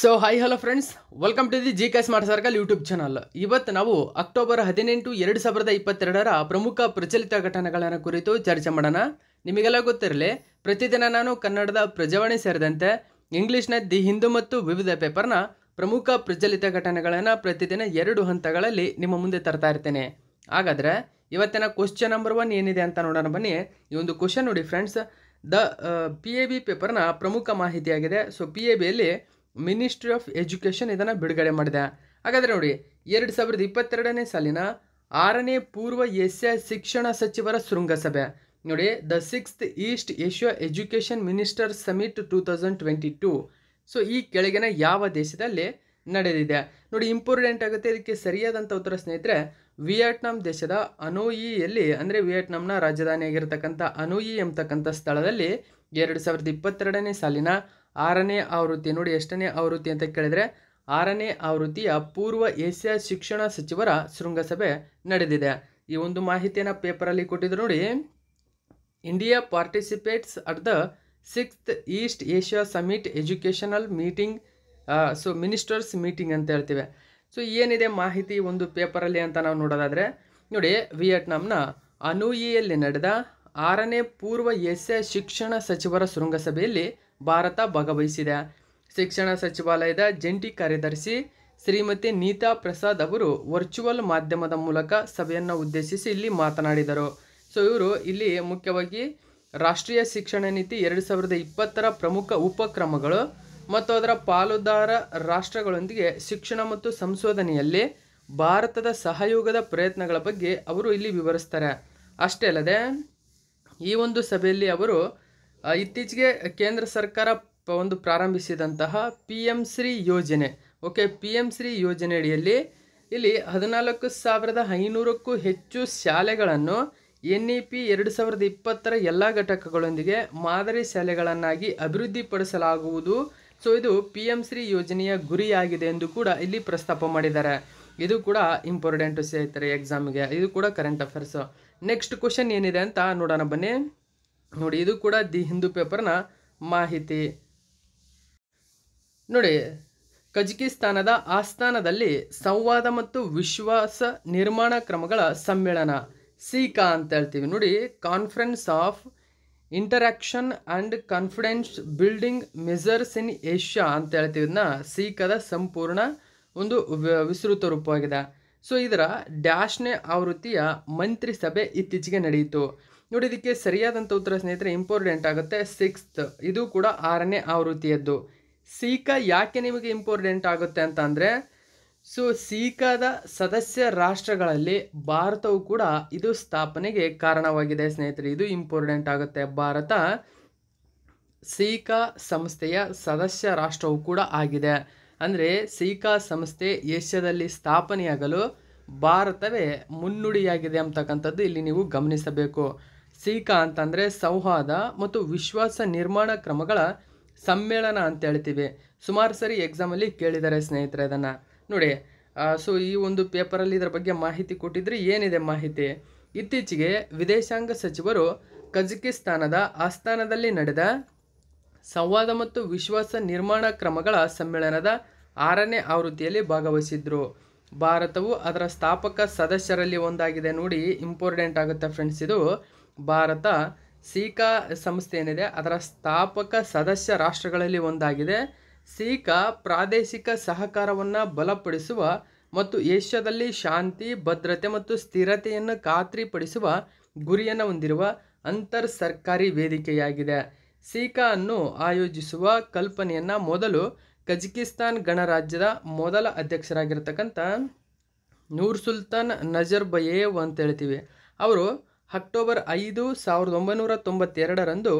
so hi hello friends welcome to the G K smart circle YouTube channel ಇವತ್ತು ನಾವು October ಹದಿನೆಂಟು ಎರಡು ಸಾವಿರದ ಇಪ್ಪತ್ತೆರಡರ ಪ್ರಮುಖ ಪ್ರಚಲಿತ ಘಟನೆಗಳನ್ನು ಕುರಿತು ಚರ್ಚೆ ಮಾಡೋಣ ನಿಮಗೆಲ್ಲ ಗೊತ್ತಿರಲಿ ಪ್ರತಿದಿನ ನಾನು ಕನ್ನಡದ ಪ್ರಜಾವಾಣಿ ಸೇರಿದಂತೆ ಇಂಗ್ಲೀಷ್ನ ದಿ ಹಿಂದೂ ಮತ್ತು ವಿವಿಧ ಪೇಪರ್ನ ಪ್ರಮುಖ ಪ್ರಚಲಿತ ಘಟನೆಗಳನ್ನು ಪ್ರತಿದಿನ ಎರಡು ಹಂತಗಳಲ್ಲಿ ನಿಮ್ಮ ಮುಂದೆ ತರ್ತಾ ಇರ್ತೇನೆ ಹಾಗಾದರೆ ಇವತ್ತಿನ ಕ್ವಶನ್ ನಂಬರ್ ಒನ್ ಏನಿದೆ ಅಂತ ನೋಡೋಣ ಬನ್ನಿ ಈ ಒಂದು ಕ್ವಶನ್ ನೋಡಿ friends the P A B ಪೇಪರ್ನ ಪ್ರಮುಖ ಮಾಹಿತಿಯಾಗಿದೆ ಸೊ ಪಿ ಎ ಬಿಯಲ್ಲಿ ಮಿನಿಸ್ಟ್ರಿ ಆಫ್ ಎಜುಕೇಷನ್ ಇದನ್ನು ಬಿಡುಗಡೆ ಮಾಡಿದೆ ಹಾಗಾದರೆ ನೋಡಿ ಎರಡು ಸಾವಿರದ ಇಪ್ಪತ್ತೆರಡನೇ ಸಾಲಿನ ಆರನೇ ಪೂರ್ವ ಏಷ್ಯಾ ಶಿಕ್ಷಣ ಸಚಿವರ ಶೃಂಗಸಭೆ ನೋಡಿ the sixth East Asia education minister summit two thousand twenty two so ಈ ಕೆಳಗಿನ ಯಾವ ದೇಶದಲ್ಲಿ ನಡೆದಿದೆ ನೋಡಿ ಇಂಪಾರ್ಟೆಂಟ್ ಆಗುತ್ತೆ ಇದಕ್ಕೆ ಸರಿಯಾದಂಥ ಉತ್ತರ ಸ್ನೇಹಿತರೆ ವಿಯೆಟ್ನಾಂ ದೇಶದ ಅನೋಯಿಯಲ್ಲಿ ಅಂದರೆ ವಿಯೆಟ್ನಾಂನ ರಾಜಧಾನಿಯಾಗಿರ್ತಕ್ಕಂಥ ಅನೋಯಿ ಎಂಬತಕ್ಕಂಥ ಸ್ಥಳದಲ್ಲಿ ಎರಡು ಸಾವಿರದ ಇಪ್ಪತ್ತೆರಡನೇ ಸಾಲಿನ ಆರನೇ ಆವೃತ್ತಿ ನೋಡಿ ಎಷ್ಟನೇ ಆವೃತ್ತಿ ಅಂತ ಕೇಳಿದರೆ ಆರನೇ ಆವೃತ್ತಿಯ ಪೂರ್ವ ಏಷ್ಯಾ ಶಿಕ್ಷಣ ಸಚಿವರ ಶೃಂಗಸಭೆ ನಡೆದಿದೆ ಈ ಒಂದು ಮಾಹಿತಿಯನ್ನು ಪೇಪರಲ್ಲಿ ಕೊಟ್ಟಿದ್ರು ನೋಡಿ India participates at the sixth East Asia summit educational meeting so ministers meeting ಅಂತ ಹೇಳ್ತೀವಿ ಸೊ ಏನಿದೆ ಮಾಹಿತಿ ಒಂದು ಪೇಪರಲ್ಲಿ ಅಂತ ನಾವು ನೋಡೋದಾದರೆ ನೋಡಿ ವಿಯೆಟ್ನಾಂನ ಅನೂಯಿಯಲ್ಲಿ ನಡೆದ ಆರನೇ ಪೂರ್ವ ಏಷ್ಯಾ ಶಿಕ್ಷಣ ಸಚಿವರ ಶೃಂಗಸಭೆಯಲ್ಲಿ ಭಾರತ ಭಾಗವಹಿಸಿದೆ ಶಿಕ್ಷಣ ಸಚಿವಾಲಯದ ಜಂಟಿ ಕಾರ್ಯದರ್ಶಿ ಶ್ರೀಮತಿ ನೀತಾ ಪ್ರಸಾದ್ ಅವರು ವರ್ಚುವಲ್ ಮಾಧ್ಯಮದ ಮೂಲಕ ಸಭೆಯನ್ನು ಉದ್ದೇಶಿಸಿ ಇಲ್ಲಿ ಮಾತನಾಡಿದರು ಸೊ ಇವರು ಇಲ್ಲಿ ಮುಖ್ಯವಾಗಿ ರಾಷ್ಟ್ರೀಯ ಶಿಕ್ಷಣ ನೀತಿ ಎರಡು ಸಾವಿರದ ಇಪ್ಪತ್ತರ ಪ್ರಮುಖ ಉಪಕ್ರಮಗಳು ಮತ್ತು ಅದರ ಪಾಲುದಾರ ರಾಷ್ಟ್ರಗಳೊಂದಿಗೆ ಶಿಕ್ಷಣ ಮತ್ತು ಸಂಶೋಧನೆಯಲ್ಲಿ ಭಾರತದ ಸಹಯೋಗದ ಪ್ರಯತ್ನಗಳ ಬಗ್ಗೆ ಅವರು ಇಲ್ಲಿ ವಿವರಿಸ್ತಾರೆ ಅಷ್ಟೇ ಅಲ್ಲದೆ ಈ ಒಂದು ಸಭೆಯಲ್ಲಿ ಅವರು ಇತ್ತೀಚೆಗೆ ಕೇಂದ್ರ ಸರ್ಕಾರ ಒಂದು ಪ್ರಾರಂಭಿಸಿದಂತಹ ಪಿ ಎಂ ಶ್ರೀ ಯೋಜನೆ ಓಕೆ ಪಿ ಎಂ ಶ್ರೀ ಯೋಜನೆಯಡಿಯಲ್ಲಿ ಇಲ್ಲಿ ಹದಿನಾಲ್ಕು ಸಾವಿರದ ಐನೂರಕ್ಕೂ ಹೆಚ್ಚು ಶಾಲೆಗಳನ್ನು ಎನ್ ಇ ಪಿ ಎರಡು ಸಾವಿರದ ಇಪ್ಪತ್ತರ ಎಲ್ಲ ಘಟಕಗಳೊಂದಿಗೆ ಮಾದರಿ ಶಾಲೆಗಳನ್ನಾಗಿ ಅಭಿವೃದ್ಧಿಪಡಿಸಲಾಗುವುದು ಸೊ ಇದು ಪಿ ಎಂ ಶ್ರೀ ಯೋಜನೆಯ ಗುರಿಯಾಗಿದೆ ಎಂದು ಕೂಡ ಇಲ್ಲಿ ಪ್ರಸ್ತಾಪ ಮಾಡಿದ್ದಾರೆ ಇದು ಕೂಡ ಇಂಪಾರ್ಟೆಂಟ್ ಸೇರ್ತಾರೆ ಎಕ್ಸಾಮ್ಗೆ ಇದು ಕೂಡ ಕರೆಂಟ್ ಅಫೇರ್ಸು ನೆಕ್ಸ್ಟ್ ಕ್ವಶನ್ ಏನಿದೆ ಅಂತ ನೋಡೋಣ ಬನ್ನಿ ನೋಡಿ ಇದು ಕೂಡ ದಿ ಹಿಂದೂ ಪೇಪರ್ನ ಮಾಹಿತಿ ನೋಡಿ ಕಜಕಿಸ್ತಾನದ ಆಸ್ಥಾನದಲ್ಲಿ ಸಂವಾದ ಮತ್ತು ವಿಶ್ವಾಸ ನಿರ್ಮಾಣ ಕ್ರಮಗಳ ಸಮ್ಮೇಳನ ಸೀಕಾ ಅಂತ ಹೇಳ್ತೀವಿ ನೋಡಿ conference of interaction and confidence building measures in Asia ಅಂತ ಹೇಳ್ತೀವಿ ಇದನ್ನ ಸೀಕಾದ ಸಂಪೂರ್ಣ ಒಂದು ವಿಸ್ತೃತ ರೂಪವಾಗಿದೆ ಸೊ ಇದರ ಡ್ಯಾಶ್ನೇ ಆವೃತ್ತಿಯ ಮಂತ್ರಿಸಭೆ ಇತ್ತೀಚೆಗೆ ನಡೆಯಿತು ನೋಡಿ ಇದಕ್ಕೆ ಸರಿಯಾದಂಥ ಉತ್ತರ ಸ್ನೇಹಿತರೆ ಇಂಪಾರ್ಟೆಂಟ್ ಆಗುತ್ತೆ ಸಿಕ್ಸ್ತ್ ಇದು ಕೂಡ ಆರನೇ ಆವೃತ್ತಿಯದ್ದು ಸೀಕ ಯಾಕೆ ನಿಮಗೆ ಇಂಪಾರ್ಟೆಂಟ್ ಆಗುತ್ತೆ ಅಂತ ಅಂದರೆ ಸೊ ಸೀಕಾದ ಸದಸ್ಯ ರಾಷ್ಟ್ರಗಳಲ್ಲಿ ಭಾರತವು ಕೂಡ ಇದು ಸ್ಥಾಪನೆಗೆ ಕಾರಣವಾಗಿದೆ ಸ್ನೇಹಿತರೆ ಇದು ಇಂಪಾರ್ಟೆಂಟ್ ಆಗುತ್ತೆ ಭಾರತ ಸೀಕಾ ಸಂಸ್ಥೆಯ ಸದಸ್ಯ ರಾಷ್ಟ್ರವು ಕೂಡ ಆಗಿದೆ ಅಂದರೆ ಸೀಕಾ ಸಂಸ್ಥೆ ಏಷ್ಯಾದಲ್ಲಿ ಸ್ಥಾಪನೆಯಾಗಲು ಭಾರತವೇ ಮುನ್ನುಡಿಯಾಗಿದೆ ಅಂತಕ್ಕಂಥದ್ದು ಇಲ್ಲಿ ನೀವು ಗಮನಿಸಬೇಕು ಸೀಕಾ ಅಂತಂದರೆ ಸೌಹಾರ್ದ ಮತ್ತು ವಿಶ್ವಾಸ ನಿರ್ಮಾಣ ಕ್ರಮಗಳ ಸಮ್ಮೇಳನ ಅಂತ ಹೇಳ್ತೀವಿ ಸುಮಾರು ಸರಿ ಎಕ್ಸಾಮಲ್ಲಿ ಕೇಳಿದ್ದಾರೆ ಸ್ನೇಹಿತರೆ ಅದನ್ನು ನೋಡಿ ಸೊ ಈ ಒಂದು ಪೇಪರಲ್ಲಿ ಇದರ ಬಗ್ಗೆ ಮಾಹಿತಿ ಕೊಟ್ಟಿದ್ರೆ ಏನಿದೆ ಮಾಹಿತಿ ಇತ್ತೀಚೆಗೆ ವಿದೇಶಾಂಗ ಸಚಿವರು ಕಜಕಿಸ್ತಾನದ ಆಸ್ಥಾನದಲ್ಲಿ ನಡೆದ ಸಂವಾದ ಮತ್ತು ವಿಶ್ವಾಸ ನಿರ್ಮಾಣ ಕ್ರಮಗಳ ಸಮ್ಮೇಳನದ ಆರನೇ ಆವೃತ್ತಿಯಲ್ಲಿ ಭಾಗವಹಿಸಿದ್ರು ಭಾರತವು ಅದರ ಸ್ಥಾಪಕ ಸದಸ್ಯರಲ್ಲಿ ಒಂದಾಗಿದೆ ನೋಡಿ ಇಂಪಾರ್ಟೆಂಟ್ ಆಗುತ್ತೆ ಫ್ರೆಂಡ್ಸ್ ಇದು ಭಾರತ ಸೀಕಾ ಸಂಸ್ಥೆ ಏನಿದೆ ಅದರ ಸ್ಥಾಪಕ ಸದಸ್ಯ ರಾಷ್ಟ್ರಗಳಲ್ಲಿ ಒಂದಾಗಿದೆ ಸೀಕಾ ಪ್ರಾದೇಶಿಕ ಸಹಕಾರವನ್ನು ಬಲಪಡಿಸುವ ಮತ್ತು ಏಷ್ಯಾದಲ್ಲಿ ಶಾಂತಿ ಭದ್ರತೆ ಮತ್ತು ಸ್ಥಿರತೆಯನ್ನು ಖಾತ್ರಿಪಡಿಸುವ ಗುರಿಯನ್ನು ಹೊಂದಿರುವ ಅಂತರ್ ಸರ್ಕಾರಿ ವೇದಿಕೆಯಾಗಿದೆ ಸೀಕಾ ಅನ್ನು ಆಯೋಜಿಸುವ ಕಲ್ಪನೆಯನ್ನು ಮೊದಲು ಕಜಕಿಸ್ತಾನ್ ಗಣರಾಜ್ಯದ ಮೊದಲ ಅಧ್ಯಕ್ಷರಾಗಿರ್ತಕ್ಕಂಥ ನೂರ್ ಸುಲ್ತಾನ್ ನಜರ್ಬಯೇವ್ ಅಂತ ಹೇಳ್ತೀವಿ ಅವರು ಅಕ್ಟೋಬರ್ ಐದು ಸಾವಿರದ ಒಂಬೈನೂರ ತೊಂಬತ್ತೆರಡರಂದು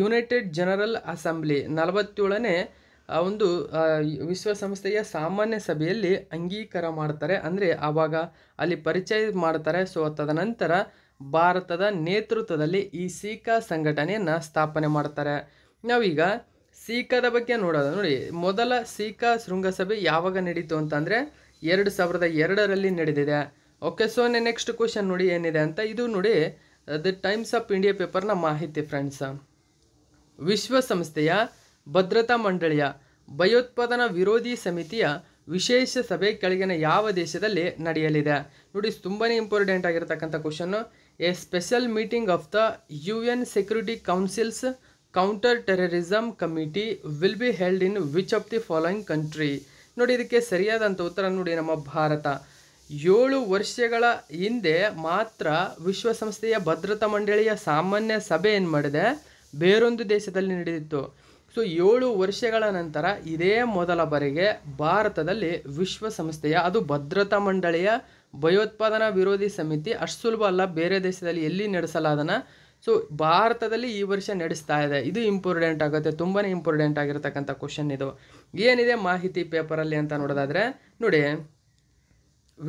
ಯುನೈಟೆಡ್ ಜನರಲ್ ಅಸೆಂಬ್ಲಿ ನಲವತ್ತೇಳನೇ ಒಂದು ವಿಶ್ವಸಂಸ್ಥೆಯ ಸಾಮಾನ್ಯ ಸಭೆಯಲ್ಲಿ ಅಂಗೀಕಾರ ಮಾಡ್ತಾರೆ ಅಂದರೆ ಆವಾಗ ಅಲ್ಲಿ ಪರಿಚಯ ಮಾಡ್ತಾರೆ ಸೊ ತದನಂತರ ಭಾರತದ ನೇತೃತ್ವದಲ್ಲಿ ಈ ಸೀಕಾ ಸಂಘಟನೆಯನ್ನು ಸ್ಥಾಪನೆ ಮಾಡ್ತಾರೆ ನಾವೀಗ ಸೀಕಾದ ಬಗ್ಗೆ ನೋಡೋದು ನೋಡಿ ಮೊದಲ ಸೀಕಾ ಶೃಂಗಸಭೆ ಯಾವಾಗ ನಡೀತು ಅಂತಂದರೆ ಎರಡು ಸಾವಿರದ ಎರಡರಲ್ಲಿ ನಡೆದಿದೆ ಓಕೆ ಸೊ ನೆಕ್ಸ್ಟ್ ಕ್ವಶನ್ ನೋಡಿ ಏನಿದೆ ಅಂತ ಇದು ನೋಡಿ ದ ಟೈಮ್ಸ್ ಆಫ್ ಇಂಡಿಯಾ ಪೇಪರ್ನ ಮಾಹಿತಿ ಫ್ರೆಂಡ್ಸ್ ವಿಶ್ವಸಂಸ್ಥೆಯ ಭದ್ರತಾ ಮಂಡಳಿಯ ಭಯೋತ್ಪಾದನಾ ವಿರೋಧಿ ಸಮಿತಿಯ ವಿಶೇಷ ಸಭೆ ಕೆಳಗಿನ ಯಾವ ದೇಶದಲ್ಲಿ ನಡೆಯಲಿದೆ ನೋಡಿ ತುಂಬಾ ಇಂಪಾರ್ಟೆಂಟ್ ಆಗಿರತಕ್ಕಂಥ question a special meeting of the U N security councils counter terrorism committee will be held in which of the following country ನೋಡಿ ಇದಕ್ಕೆ ಸರಿಯಾದಂಥ ಉತ್ತರ ನೋಡಿ ನಮ್ಮ ಭಾರತ ಏಳು ವರ್ಷಗಳ ಹಿಂದೆ ಮಾತ್ರ ವಿಶ್ವಸಂಸ್ಥೆಯ ಭದ್ರತಾ ಮಂಡಳಿಯ ಸಾಮಾನ್ಯ ಸಭೆ ಏನು ಮಾಡಿದೆ ಬೇರೊಂದು ದೇಶದಲ್ಲಿ ನಡೆದಿತ್ತು ಸೊ ಏಳು ವರ್ಷಗಳ ನಂತರ ಇದೇ ಮೊದಲ ಬಾರಿಗೆ ಭಾರತದಲ್ಲಿ ವಿಶ್ವಸಂಸ್ಥೆಯ ಅದು ಭದ್ರತಾ ಮಂಡಳಿಯ ಭಯೋತ್ಪಾದನಾ ವಿರೋಧಿ ಸಮಿತಿ ಅಷ್ಟು ಸುಲಭ ಅಲ್ಲ ಬೇರೆ ದೇಶದಲ್ಲಿ ಎಲ್ಲಿ ನಡೆಸಲಾದನ ಸೊ ಭಾರತದಲ್ಲಿ ಈ ವರ್ಷ ನಡೆಸ್ತಾ ಇದೆ ಇದು ಇಂಪಾರ್ಟೆಂಟ್ ಆಗುತ್ತೆ ತುಂಬಾ ಇಂಪಾರ್ಟೆಂಟ್ ಆಗಿರ್ತಕ್ಕಂಥ ಕ್ವಶನ್ ಇದು ಏನಿದೆ ಮಾಹಿತಿ ಪೇಪರಲ್ಲಿ ಅಂತ ನೋಡೋದಾದರೆ ನೋಡಿ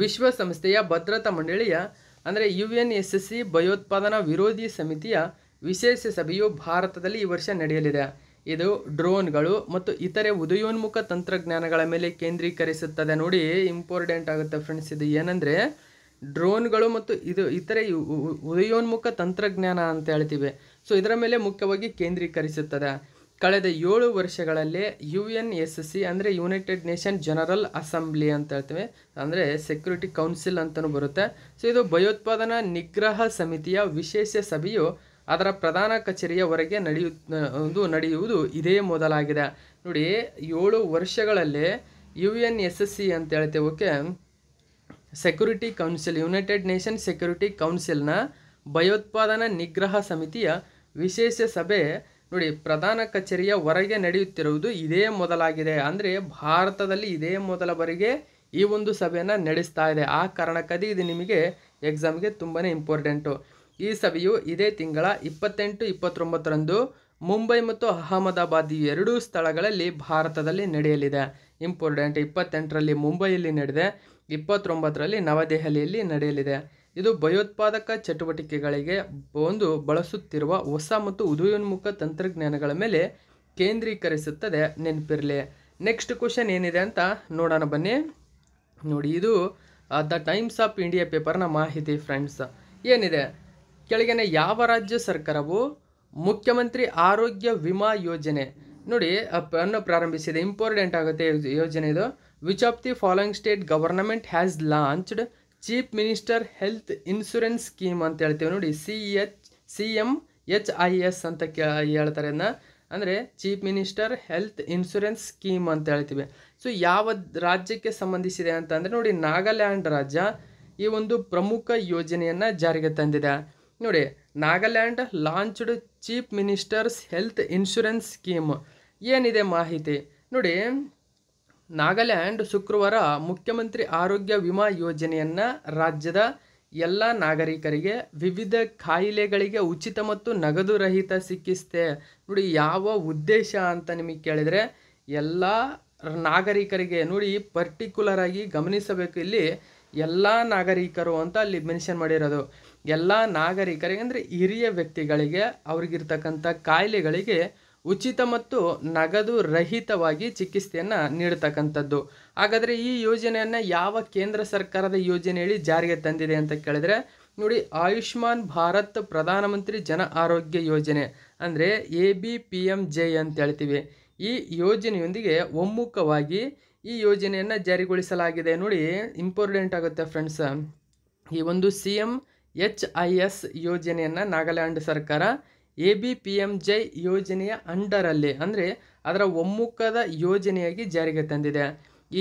ವಿಶ್ವಸಂಸ್ಥೆಯ ಭದ್ರತಾ ಮಂಡಳಿಯ ಅಂದರೆ U N S S C ಭಯೋತ್ಪಾದನಾ ವಿರೋಧಿ ಸಮಿತಿಯ ವಿಶೇಷ ಸಭೆಯು ಭಾರತದಲ್ಲಿ ಈ ವರ್ಷ ನಡೆಯಲಿದೆ ಇದು ಡ್ರೋನ್ಗಳು ಮತ್ತು ಇತರೆ ಉದಯೋನ್ಮುಖ ತಂತ್ರಜ್ಞಾನಗಳ ಮೇಲೆ ಕೇಂದ್ರೀಕರಿಸುತ್ತದೆ ನೋಡಿ ಇಂಪಾರ್ಟೆಂಟ್ ಆಗುತ್ತೆ ಫ್ರೆಂಡ್ಸ್ ಇದು ಏನಂದರೆ ಡ್ರೋನ್ಗಳು ಮತ್ತು ಇದು ಇತರೆ ಉದಯೋನ್ಮುಖ ತಂತ್ರಜ್ಞಾನ ಅಂತ ಹೇಳ್ತೀವಿ ಸೊ ಇದರ ಮೇಲೆ ಮುಖ್ಯವಾಗಿ ಕೇಂದ್ರೀಕರಿಸುತ್ತದೆ ಕಳೆದ ಏಳು ವರ್ಷಗಳಲ್ಲಿ ಯು ಎನ್ ಎಸ್ ಸಿ ಅಂದರೆ ಯುನೈಟೆಡ್ ನೇಷನ್ ಜನರಲ್ ಅಸೆಂಬ್ಲಿ ಅಂತ ಹೇಳ್ತೀವಿ ಅಂದರೆ ಸೆಕ್ಯುರಿಟಿ ಕೌನ್ಸಿಲ್ ಅಂತಲೂ ಬರುತ್ತೆ ಸೊ ಇದು ಭಯೋತ್ಪಾದನಾ ನಿಗ್ರಹ ಸಮಿತಿಯ ವಿಶೇಷ ಸಭೆಯು ಅದರ ಪ್ರಧಾನ ಕಚೇರಿಯವರೆಗೆ ಹೊರಗೆ ನಡೆಯುವುದು ಇದೇ ಮೊದಲಾಗಿದೆ ನೋಡಿ ಏಳು ವರ್ಷಗಳಲ್ಲಿ U N S S C ಅಂತ ಹೇಳ್ತೇವೆ okay security council United Nation security ಕೌನ್ಸಿಲ್ನ ಭಯೋತ್ಪಾದನಾ ನಿಗ್ರಹ ಸಮಿತಿಯ ವಿಶೇಷ ಸಭೆ ನೋಡಿ ಪ್ರಧಾನ ಕಚೇರಿಯ ಹೊರಗೆ ನಡೆಯುತ್ತಿರುವುದು ಇದೇ ಮೊದಲಾಗಿದೆ ಅಂದರೆ ಭಾರತದಲ್ಲಿ ಇದೇ ಮೊದಲ ಬಾರಿಗೆ ಈ ಒಂದು ಸಭೆಯನ್ನು ನಡೆಸ್ತಾ ಇದೆ ಆ ಕಾರಣಕ್ಕಾಗಿ ಇದು ನಿಮಗೆ ಎಕ್ಸಾಮ್ಗೆ ತುಂಬಾ ಇಂಪಾರ್ಟೆಂಟು ಈ ಸಭೆಯು ಇದೇ ತಿಂಗಳ ಇಪ್ಪತ್ತೆಂಟು ಇಪ್ಪತ್ತೊಂಬತ್ತರಂದು ಮುಂಬೈ ಮತ್ತು ಅಹಮದಾಬಾದ್ ಈ ಎರಡೂ ಸ್ಥಳಗಳಲ್ಲಿ ಭಾರತದಲ್ಲಿ ನಡೆಯಲಿದೆ ಇಂಪಾರ್ಟೆಂಟ್ ಇಪ್ಪತ್ತೆಂಟರಲ್ಲಿ ಮುಂಬೈಯಲ್ಲಿ ನಡೆದೆ ಇಪ್ಪತ್ತೊಂಬತ್ತರಲ್ಲಿ ನವದೆಹಲಿಯಲ್ಲಿ ನಡೆಯಲಿದೆ ಇದು ಭಯೋತ್ಪಾದಕ ಚಟುವಟಿಕೆಗಳಿಗೆ ಒಂದು ಬಳಸುತ್ತಿರುವ ಹೊಸ ಮತ್ತು ಉದಯೋನ್ಮುಖ ತಂತ್ರಜ್ಞಾನಗಳ ಮೇಲೆ ಕೇಂದ್ರೀಕರಿಸುತ್ತದೆ ನೆನಪಿರಲಿ ನೆಕ್ಸ್ಟ್ ಕ್ವಶನ್ ಏನಿದೆ ಅಂತ ನೋಡೋಣ ಬನ್ನಿ ನೋಡಿ ಇದು ದ ಟೈಮ್ಸ್ ಆಫ್ ಇಂಡಿಯಾ ಪೇಪರ್ನ ಮಾಹಿತಿ ಫ್ರೆಂಡ್ಸ್ ಏನಿದೆ ಕೆಳಗಿನ ಯಾವ ರಾಜ್ಯ ಸರ್ಕಾರವು ಮುಖ್ಯಮಂತ್ರಿ ಆರೋಗ್ಯ ವಿಮಾ ಯೋಜನೆ ನೋಡಿ ಅನ್ನು ಪ್ರಾರಂಭಿಸಿದೆ ಇಂಪಾರ್ಟೆಂಟ್ ಆಗುತ್ತೆ ಯೋಜನೆ ಇದು which of the following state government has launched chief minister health insurance scheme ಅಂತ ಹೇಳ್ತೀವಿ ನೋಡಿ C H C M H I S ಅಂತ ಕೇ ಹೇಳ್ತಾರೆ ಅದನ್ನ ಅಂದರೆ chief minister health insurance scheme ಅಂತ ಹೇಳ್ತೀವಿ ಸೊ ಯಾವ ರಾಜ್ಯಕ್ಕೆ ಸಂಬಂಧಿಸಿದೆ ಅಂತಂದರೆ ನೋಡಿ ನಾಗಾಲ್ಯಾಂಡ್ ರಾಜ್ಯ ಈ ಒಂದು ಪ್ರಮುಖ ಯೋಜನೆಯನ್ನು ಜಾರಿಗೆ ತಂದಿದೆ ನೋಡಿ Nagaland launched chief ministers health insurance scheme ಏನಿದೆ ಮಾಹಿತಿ ನೋಡಿ ನಾಗಾಲ್ಯಾಂಡ್ ಶುಕ್ರವಾರ ಮುಖ್ಯಮಂತ್ರಿ ಆರೋಗ್ಯ ವಿಮಾ ಯೋಜನೆಯನ್ನು ರಾಜ್ಯದ ಎಲ್ಲ ನಾಗರಿಕರಿಗೆ ವಿವಿಧ ಕಾಯಿಲೆಗಳಿಗೆ ಉಚಿತ ಮತ್ತು ನಗದು ರಹಿತ ಸಿಕ್ಕಿಸ್ತೆ ನೋಡಿ ಯಾವ ಉದ್ದೇಶ ಅಂತ ನಿಮಗೆ ಕೇಳಿದರೆ ಎಲ್ಲ ನಾಗರಿಕರಿಗೆ ನೋಡಿ ಪರ್ಟಿಕ್ಯುಲರ್ ಆಗಿ ಗಮನಿಸಬೇಕು ಇಲ್ಲಿ ಎಲ್ಲ ನಾಗರಿಕರು ಅಂತ ಅಲ್ಲಿ ಮೆನ್ಷನ್ ಮಾಡಿರೋದು ಎಲ್ಲ ನಾಗರಿಕರಿಗೆ ಅಂದರೆ ಹಿರಿಯ ವ್ಯಕ್ತಿಗಳಿಗೆ ಅವ್ರಿಗಿರ್ತಕ್ಕಂಥ ಕಾಯಿಲೆಗಳಿಗೆ ಉಚಿತ ಮತ್ತು ನಗದು ರಹಿತವಾಗಿ ಚಿಕಿತ್ಸೆಯನ್ನು ನೀಡತಕ್ಕಂಥದ್ದು ಹಾಗಾದರೆ ಈ ಯೋಜನೆಯನ್ನು ಯಾವ ಕೇಂದ್ರ ಸರ್ಕಾರದ ಯೋಜನೆಯಲ್ಲಿ ಜಾರಿಗೆ ತಂದಿದೆ ಅಂತ ಕೇಳಿದ್ರೆ ನೋಡಿ ಆಯುಷ್ಮಾನ್ ಭಾರತ್ ಪ್ರಧಾನಮಂತ್ರಿ ಜನ ಆರೋಗ್ಯ ಯೋಜನೆ ಅಂದರೆ A B P M J ಅಂತ ಹೇಳ್ತೀವಿ ಈ ಯೋಜನೆಯೊಂದಿಗೆ ಒಮ್ಮುಖವಾಗಿ ಈ ಯೋಜನೆಯನ್ನು ಜಾರಿಗೊಳಿಸಲಾಗಿದೆ ನೋಡಿ ಇಂಪಾರ್ಟೆಂಟ್ ಆಗುತ್ತೆ ಫ್ರೆಂಡ್ಸ್ ಈ ಒಂದು C M H I S ಯೋಜನೆಯನ್ನು ನಾಗಾಲ್ಯಾಂಡ್ ಸರ್ಕಾರ A B P M J ಯೋಜನೆಯ ಅಂಡರಲ್ಲಿ ಅಂದರೆ ಅದರ ಒಮ್ಮುಖದ ಯೋಜನೆಯಾಗಿ ಜಾರಿಗೆ ತಂದಿದೆ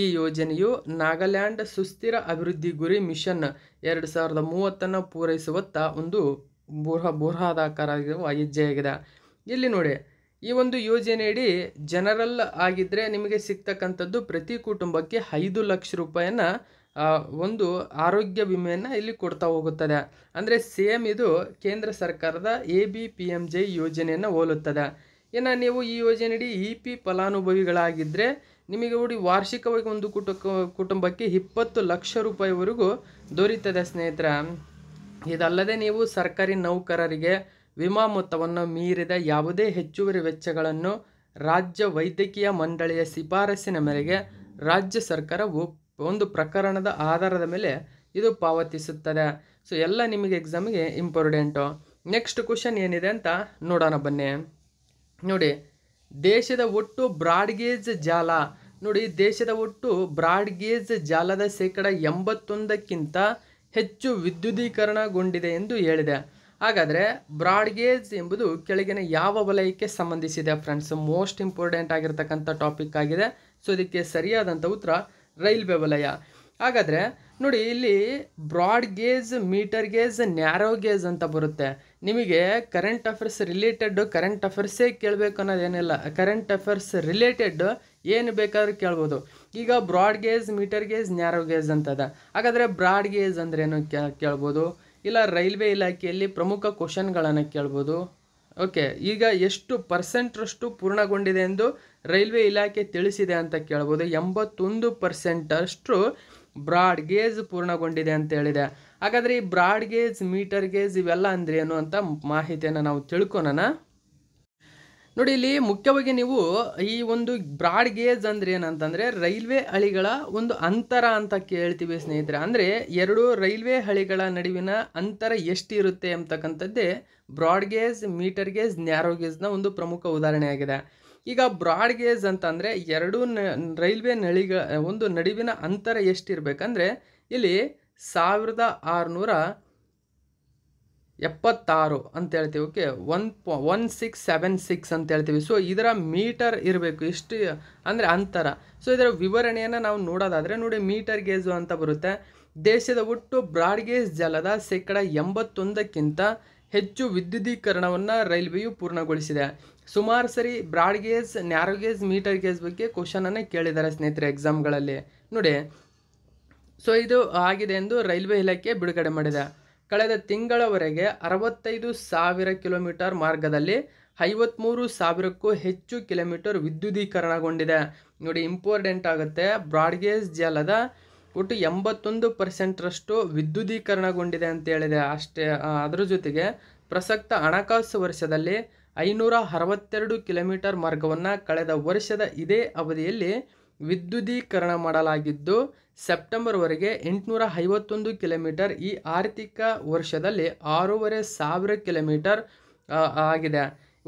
ಈ ಯೋಜನೆಯು ನಾಗಾಲ್ಯಾಂಡ್ ಸುಸ್ಥಿರ ಅಭಿವೃದ್ಧಿ ಗುರಿ ಮಿಷನ್ ಎರಡು ಸಾವಿರದ ಮೂವತ್ತನ್ನು ಪೂರೈಸುವತ್ತ ಒಂದು ಬೃಹ ಬೃಹದಾಕಾರ ಹೆಜ್ಜೆಯಾಗಿದೆ ಇಲ್ಲಿ ನೋಡಿ ಈ ಒಂದು ಯೋಜನೆಯಡಿ ಜನರಲ್ ಆಗಿದ್ದರೆ ನಿಮಗೆ ಸಿಗ್ತಕ್ಕಂಥದ್ದು ಪ್ರತಿ ಕುಟುಂಬಕ್ಕೆ ಐದು ಲಕ್ಷ ರೂಪಾಯಿಯನ್ನು ಒಂದು ಆರೋಗ್ಯ ವಿಮೆಯನ್ನು ಇಲ್ಲಿ ಕೊಡ್ತಾ ಹೋಗುತ್ತದೆ ಅಂದರೆ ಸೇಮ್ ಇದು ಕೇಂದ್ರ ಸರ್ಕಾರದ A B P M J ಯೋಜನೆಯನ್ನು ಹೋಲುತ್ತದೆ ಇನ್ನು ನೀವು ಈ ಯೋಜನೆಯಡಿ ಇ ಪಿ ಫಲಾನುಭವಿಗಳಾಗಿದ್ದರೆ ನಿಮಗೆ ಉಡಿ ವಾರ್ಷಿಕವಾಗಿ ಒಂದು ಕುಟ ಕುಟುಂಬಕ್ಕೆ ಇಪ್ಪತ್ತು ಲಕ್ಷ ರೂಪಾಯಿವರೆಗೂ ದೊರೀತದೆ ಸ್ನೇಹಿತರ ಇದಲ್ಲದೆ ನೀವು ಸರ್ಕಾರಿ ನೌಕರರಿಗೆ ವಿಮಾ ಮೊತ್ತವನ್ನು ಮೀರಿದ ಯಾವುದೇ ಹೆಚ್ಚುವರಿ ವೆಚ್ಚಗಳನ್ನು ರಾಜ್ಯ ವೈದ್ಯಕೀಯ ಮಂಡಳಿಯ ಶಿಫಾರಸಿನ ಮೇರೆಗೆ ರಾಜ್ಯ ಸರ್ಕಾರ ಒಂದು ಪ್ರಕರಣದ ಆಧಾರದ ಮೇಲೆ ಇದು ಪಾವತಿಸುತ್ತದೆ ಸೊ ಎಲ್ಲ ನಿಮಗೆ ಎಕ್ಸಾಮಿಗೆ ಇಂಪಾರ್ಟೆಂಟು ನೆಕ್ಸ್ಟ್ ಕ್ವಶನ್ ಏನಿದೆ ಅಂತ ನೋಡೋಣ ಬನ್ನಿ ನೋಡಿ ದೇಶದ ಒಟ್ಟು ಬ್ರಾಡ್ಗೇಜ್ ಜಾಲ ನೋಡಿ ದೇಶದ ಒಟ್ಟು ಬ್ರಾಡ್ಗೇಜ್ ಜಾಲದ ಶೇಕಡ ಎಂಬತ್ತೊಂದಕ್ಕಿಂತ ಹೆಚ್ಚು ವಿದ್ಯುದೀಕರಣಗೊಂಡಿದೆ ಎಂದು ಹೇಳಿದೆ ಹಾಗಾದರೆ ಬ್ರಾಡ್ಗೇಜ್ ಎಂಬುದು ಕೆಳಗಿನ ಯಾವ ವಲಯಕ್ಕೆ ಸಂಬಂಧಿಸಿದೆ ಫ್ರೆಂಡ್ಸ್ ಮೋಸ್ಟ್ ಇಂಪಾರ್ಟೆಂಟ್ ಆಗಿರ್ತಕ್ಕಂಥ ಟಾಪಿಕ್ ಆಗಿದೆ ಸೊ ಇದಕ್ಕೆ ಸರಿಯಾದಂಥ ಉತ್ತರ ರೈಲ್ವೆ ವಲಯ ಹಾಗಾದರೆ ನೋಡಿ ಇಲ್ಲಿ broad gauge metre gauge narrow gauge ಅಂತ ಬರುತ್ತೆ ನಿಮಗೆ ಕರೆಂಟ್ ಅಫೇರ್ಸ್ ರಿಲೇಟೆಡ್ ಕರೆಂಟ್ ಅಫೇರ್ಸೇ ಕೇಳಬೇಕು ಅನ್ನೋದೇನಿಲ್ಲ ಕರೆಂಟ್ ಅಫೇರ್ಸ್ ರಿಲೇಟೆಡ್ ಏನು ಬೇಕಾದ್ರೂ ಕೇಳ್ಬೋದು ಈಗ broad gauge metre gauge narrow gauge ಅಂತದ ಹಾಗಾದರೆ ಬ್ರಾಡ್ ಗೇಜ್ ಅಂದ್ರೇನು ಕೇಳ್ಬೋದು ಇಲ್ಲ ರೈಲ್ವೆ ಇಲಾಖೆಯಲ್ಲಿ ಪ್ರಮುಖ ಕ್ವಶನ್ಗಳನ್ನು ಕೇಳ್ಬೋದು ಓಕೆ ಈಗ ಎಷ್ಟು ಪರ್ಸೆಂಟ್ರಷ್ಟು ಪೂರ್ಣಗೊಂಡಿದೆ ಎಂದು ರೈಲ್ವೆ ಇಲಾಖೆ ತಿಳಿಸಿದೆ ಅಂತ ಕೇಳ್ಬೋದು ಎಂಬತ್ತೊಂದು ಪರ್ಸೆಂಟಷ್ಟು ಬ್ರಾಡ್ ಗೇಜ್ ಪೂರ್ಣಗೊಂಡಿದೆ ಅಂತ ಹೇಳಿದೆ ಹಾಗಾದರೆ ಈ ಬ್ರಾಡ್ ಗೇಜ್ ಮೀಟರ್ ಗೇಜ್ ಇವೆಲ್ಲ ಅಂದ್ರೇನು ಅಂತ ಮಾಹಿತಿಯನ್ನು ನಾವು ತಿಳ್ಕೊಳೋಣ ನೋಡಿ ಇಲ್ಲಿ ಮುಖ್ಯವಾಗಿ ನೀವು ಈ ಒಂದು ಬ್ರಾಡ್ ಗೇಜ್ ಅಂದ್ರೆ ಏನಂತಂದರೆ ರೈಲ್ವೆ ಹಳಿಗಳ ಒಂದು ಅಂತರ ಅಂತ ಕೇಳ್ತೀವಿ ಸ್ನೇಹಿತರೆ ಅಂದರೆ ಎರಡು ರೈಲ್ವೆ ಹಳಿಗಳ ನಡುವಿನ ಅಂತರ ಎಷ್ಟಿರುತ್ತೆ ಅಂತಕ್ಕಂಥದ್ದೇ broad gauge metre gauge narrow ಗೇಜ್ನ ಒಂದು ಪ್ರಮುಖ ಉದಾಹರಣೆಯಾಗಿದೆ ಈಗ ಬ್ರಾಡ್ ಗೇಜ್ ಅಂತ ಎರಡು ರೈಲ್ವೆ ನಳಿಗ ಒಂದು ನಡುವಿನ ಅಂತರ ಎಷ್ಟಿರ್ಬೇಕಂದ್ರೆ ಇಲ್ಲಿ ಸಾವಿರದ ಆರುನೂರ ಎಪ್ಪತ್ತಾರು ಅಂತ ಹೇಳ್ತೀವಿ okay one one six seven six ಅಂತ ಹೇಳ್ತೀವಿ ಸೊ ಇದರ ಮೀಟರ್ ಇರಬೇಕು ಎಷ್ಟು ಅಂದರೆ ಅಂತರ ಸೊ ಇದರ ವಿವರಣೆಯನ್ನು ನಾವು ನೋಡೋದಾದರೆ ನೋಡಿ ಮೀಟರ್ ಗೇಜು ಅಂತ ಬರುತ್ತೆ ದೇಶದ ಒಟ್ಟು ಬ್ರಾಡ್ಗೇಜ್ ಜಲದ ಶೇಕಡ ಎಂಬತ್ತೊಂದಕ್ಕಿಂತ ಹೆಚ್ಚು ವಿದ್ಯುದೀಕರಣವನ್ನು ರೈಲ್ವೆಯು ಪೂರ್ಣಗೊಳಿಸಿದೆ ಸುಮಾರು ಸರಿ ಬ್ರಾಡ್ಗೇಜ್ ನ್ಯಾರೋಗೇಜ್ ಮೀಟರ್ ಗೇಜ್ ಬಗ್ಗೆ ಕ್ವಶನನ್ನು ಕೇಳಿದ್ದಾರೆ ಸ್ನೇಹಿತರೆ ಎಕ್ಸಾಮ್ಗಳಲ್ಲಿ ನೋಡಿ ಸೊ ಇದು ಆಗಿದೆ ಎಂದು ರೈಲ್ವೆ ಇಲಾಖೆ ಬಿಡುಗಡೆ ಮಾಡಿದೆ ಕಳೆದ ತಿಂಗಳವರೆಗೆ ಅರವತ್ತೈದು ಸಾವಿರ ಕಿಲೋಮೀಟರ್ ಮಾರ್ಗದಲ್ಲಿ ಐವತ್ತ್ಮೂರು ಸಾವಿರಕ್ಕೂ ಹೆಚ್ಚು ಕಿಲೋಮೀಟರ್ ವಿದ್ಯುದೀಕರಣಗೊಂಡಿದೆ ನೋಡಿ ಇಂಪಾರ್ಟೆಂಟ್ ಆಗುತ್ತೆ ಬ್ರಾಡ್ಗೇಜ್ ಜಲದ ಒಟ್ಟು ಎಂಬತ್ತೊಂದು ಪರ್ಸೆಂಟ್ರಷ್ಟು ವಿದ್ಯುದೀಕರಣಗೊಂಡಿದೆ ಅಂತ ಹೇಳಿದೆ ಅಷ್ಟೇ ಅದರ ಜೊತೆಗೆ ಪ್ರಸಕ್ತ ಹಣಕಾಸು ವರ್ಷದಲ್ಲಿ ಐನೂರ ಅರವತ್ತೆರಡು ಕಿಲೋಮೀಟರ್ ಮಾರ್ಗವನ್ನು ಕಳೆದ ವರ್ಷದ ಇದೇ ಅವಧಿಯಲ್ಲಿ ವಿದ್ಯುದೀಕರಣ ಮಾಡಲಾಗಿದ್ದು ಸೆಪ್ಟೆಂಬರ್ವರೆಗೆ ಎಂಟುನೂರ ಐವತ್ತೊಂದು ಕಿಲೋಮೀಟರ್ ಈ ಆರ್ಥಿಕ ವರ್ಷದಲ್ಲಿ ಆರೂವರೆ ಸಾವಿರ ಕಿಲೋಮೀಟರ್ ಆಗಿದೆ